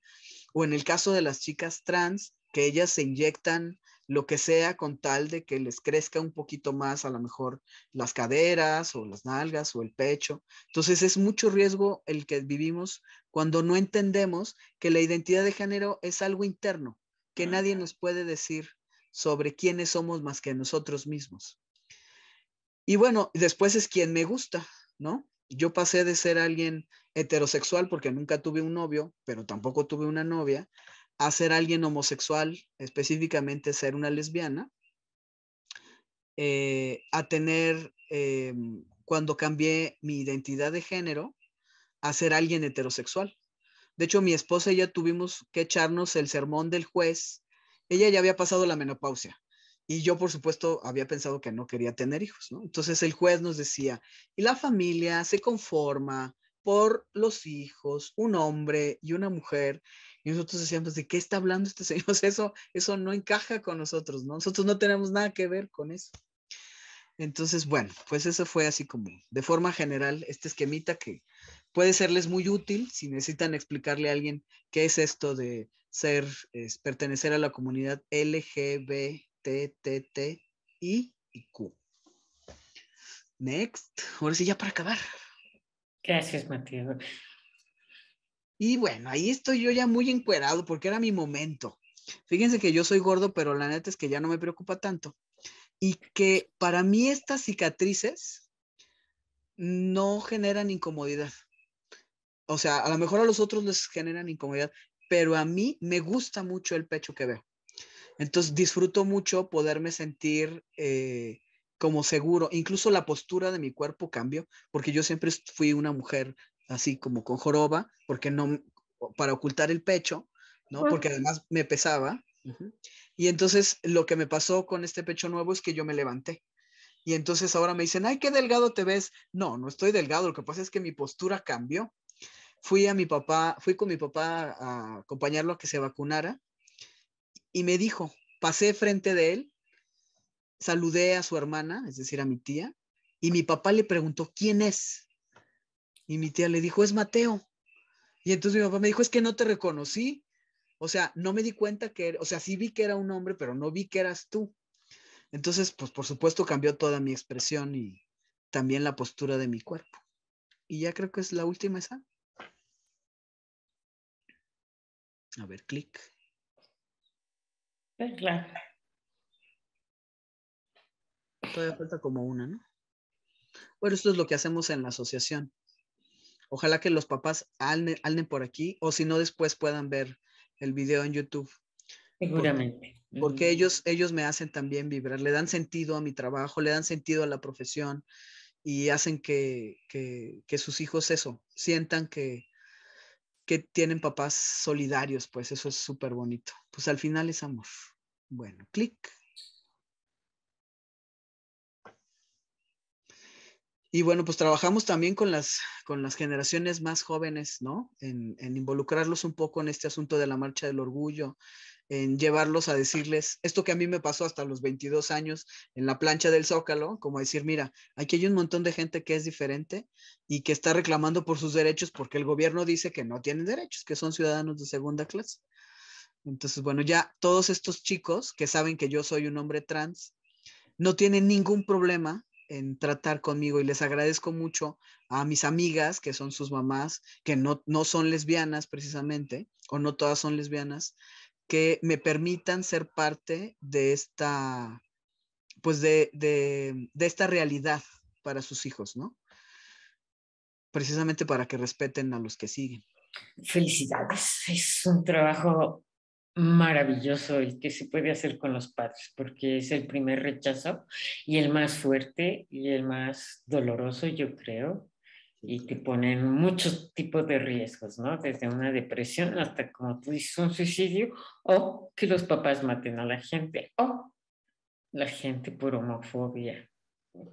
O en el caso de las chicas trans, que ellas se inyectan lo que sea con tal de que les crezca un poquito más a lo mejor las caderas o las nalgas o el pecho. Entonces es mucho riesgo el que vivimos cuando no entendemos que la identidad de género es algo interno, que ah, nadie nos puede decir sobre quiénes somos más que nosotros mismos. Y bueno, después es quien me gusta, ¿no? Yo pasé de ser alguien heterosexual porque nunca tuve un novio, pero tampoco tuve una novia, hacer alguien homosexual, específicamente ser una lesbiana, eh, a tener, eh, cuando cambié mi identidad de género, a ser alguien heterosexual. De hecho, mi esposa y yo tuvimos que echarnos el sermón del juez. Ella ya había pasado la menopausia. Y yo, por supuesto, había pensado que no quería tener hijos, Entonces el juez nos decía, y la familia se conforma por los hijos, un hombre y una mujer. Y nosotros decíamos, ¿de qué está hablando este señor? (laughs) eso, eso no encaja con nosotros, ¿no? Nosotros no tenemos nada que ver con eso. Entonces, bueno, pues eso fue así como, de forma general, este esquemita que puede serles muy útil si necesitan explicarle a alguien qué es esto de ser, pertenecer a la comunidad LGBTTIQ y Q. Next, ahora sí ya para acabar. Gracias, Mateo. Y bueno, ahí estoy yo ya muy encuerado porque era mi momento. Fíjense que yo soy gordo, pero la neta es que ya no me preocupa tanto. Y que para mí estas cicatrices no generan incomodidad. O sea, a lo mejor a los otros les generan incomodidad, pero a mí me gusta mucho el pecho que veo. Entonces disfruto mucho poderme sentir eh, como seguro, incluso la postura de mi cuerpo cambió, porque yo siempre fui una mujer así como con joroba, porque no, para ocultar el pecho, ¿no? Porque además me pesaba. Y entonces lo que me pasó con este pecho nuevo es que yo me levanté. Y entonces ahora me dicen, ay, qué delgado te ves. No, no estoy delgado, lo que pasa es que mi postura cambió. Fui a mi papá, fui con mi papá a acompañarlo a que se vacunara y me dijo, pasé frente de él saludé a su hermana, es decir, a mi tía, y mi papá le preguntó, ¿quién es? Y mi tía le dijo, es Mateo. Y entonces mi papá me dijo, es que no te reconocí. O sea, no me di cuenta que, o sea, sí vi que era un hombre, pero no vi que eras tú. Entonces, pues por supuesto cambió toda mi expresión y también la postura de mi cuerpo. Y ya creo que es la última esa. A ver, clic. Pues, claro. Todavía falta como una, ¿no? Bueno, esto es lo que hacemos en la asociación. Ojalá que los papás anden por aquí o si no después puedan ver el video en YouTube. Seguramente. Porque, ellos, ellos me hacen también vibrar, le dan sentido a mi trabajo, le dan sentido a la profesión y hacen que, sus hijos eso, sientan que, que tienen papás solidarios, pues eso es súper bonito. Pues al final es amor. Bueno, clic. Y bueno, pues trabajamos también con las, con las generaciones más jóvenes, ¿no? En, en, involucrarlos un poco en este asunto de la marcha del orgullo, en llevarlos a decirles esto que a mí me pasó hasta los 22 años en la plancha del zócalo, como decir, mira, aquí hay un montón de gente que es diferente y que está reclamando por sus derechos porque el gobierno dice que no tienen derechos, que son ciudadanos de segunda clase. Entonces, bueno, ya todos estos chicos que saben que yo soy un hombre trans, no tienen ningún problema en tratar conmigo y les agradezco mucho a mis amigas, que son sus mamás, que no, son lesbianas precisamente, o no todas son lesbianas, que me permitan ser parte de esta, pues de, de, de esta realidad para sus hijos, ¿no? Precisamente para que respeten a los que siguen. Felicidades, es un trabajo maravilloso el que se puede hacer con los padres, porque es el primer rechazo y el más fuerte y el más doloroso, yo creo, y que ponen muchos tipos de riesgos, ¿no? Desde una depresión hasta, como tú dices, un suicidio, o que los papás maten a la gente, o la gente por homofobia,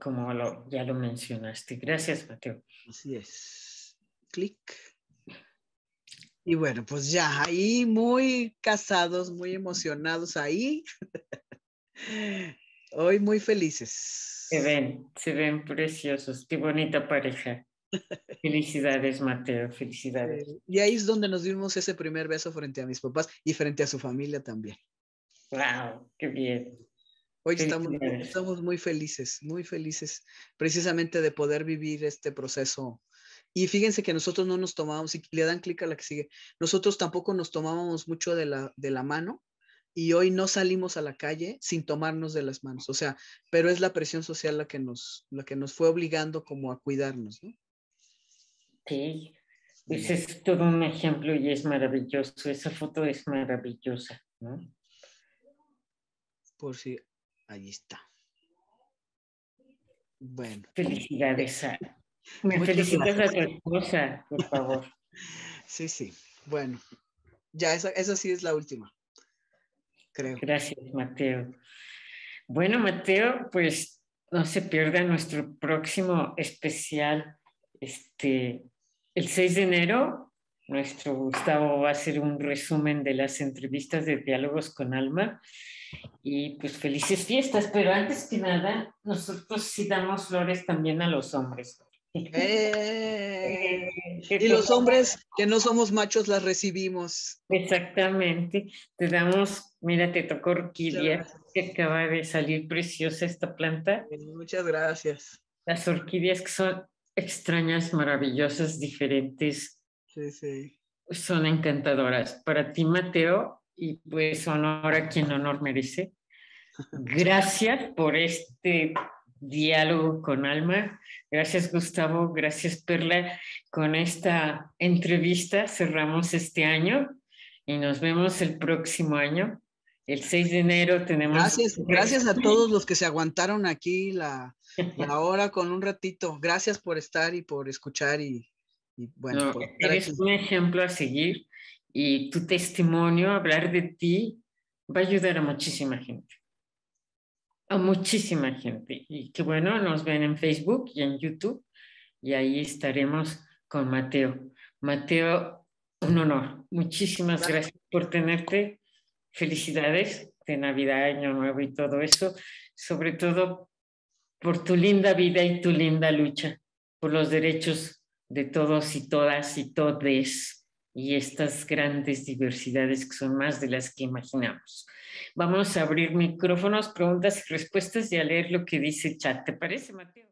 como ya lo mencionaste. Gracias, Mateo. Así es. Clic. Y bueno, pues ya, ahí muy casados, muy emocionados ahí. (laughs) Hoy muy felices. Se ven, se ven preciosos. Qué bonita pareja. (laughs) Felicidades, Mateo, felicidades. Y ahí es donde nos dimos ese primer beso frente a mis papás y frente a su familia también. ¡Wow! ¡Qué bien! Hoy estamos, estamos muy felices, muy felices, precisamente de poder vivir este proceso y fíjense que nosotros no nos tomábamos, si le dan clic a la que sigue, nosotros tampoco nos tomábamos mucho de la, de la mano y hoy no salimos a la calle sin tomarnos de las manos, o sea, pero es la presión social la que nos, la que nos fue obligando como a cuidarnos, Sí, ese es todo un ejemplo y es maravilloso, esa foto es maravillosa, Por si, ahí está. Bueno. Felicidades a, me felicitas a tu esposa, por favor. (laughs) sí, sí. Bueno, ya esa, esa sí es la última, creo. Gracias, Mateo. Bueno, Mateo, pues no se pierda nuestro próximo especial. Este, el 6 de enero, nuestro Gustavo va a hacer un resumen de las entrevistas de Diálogos con Alma. Y pues felices fiestas, pero antes que nada, nosotros sí damos flores también a los hombres. Eh, (laughs) y los hombres que no somos machos las recibimos. Exactamente. Te damos, mira, te tocó orquídea, que acaba de salir preciosa esta planta. Muchas gracias. Las orquídeas que son extrañas, maravillosas, diferentes. Sí, sí. Son encantadoras. Para ti, Mateo, y pues honor a quien honor merece. (laughs) Gracias por este diálogo con alma. Gracias Gustavo, gracias Perla. Con esta entrevista cerramos este año y nos vemos el próximo año. El 6 de enero tenemos... Gracias, gracias a todos los que se aguantaron aquí la, hora con un ratito. Gracias por estar y por escuchar y, bueno. eres un ejemplo a seguir y tu testimonio, hablar de ti, va a ayudar a muchísima gente a muchísima gente. Y qué bueno, nos ven en Facebook y en YouTube y ahí estaremos con Mateo. Mateo, un honor. Muchísimas gracias, gracias por tenerte. Felicidades de Navidad, Año Nuevo y todo eso. Sobre todo por tu linda vida y tu linda lucha por los derechos de todos y todas y todes y estas grandes diversidades que son más de las que imaginamos. Vamos a abrir micrófonos, preguntas y respuestas y a leer lo que dice chat. ¿Te parece, Mateo?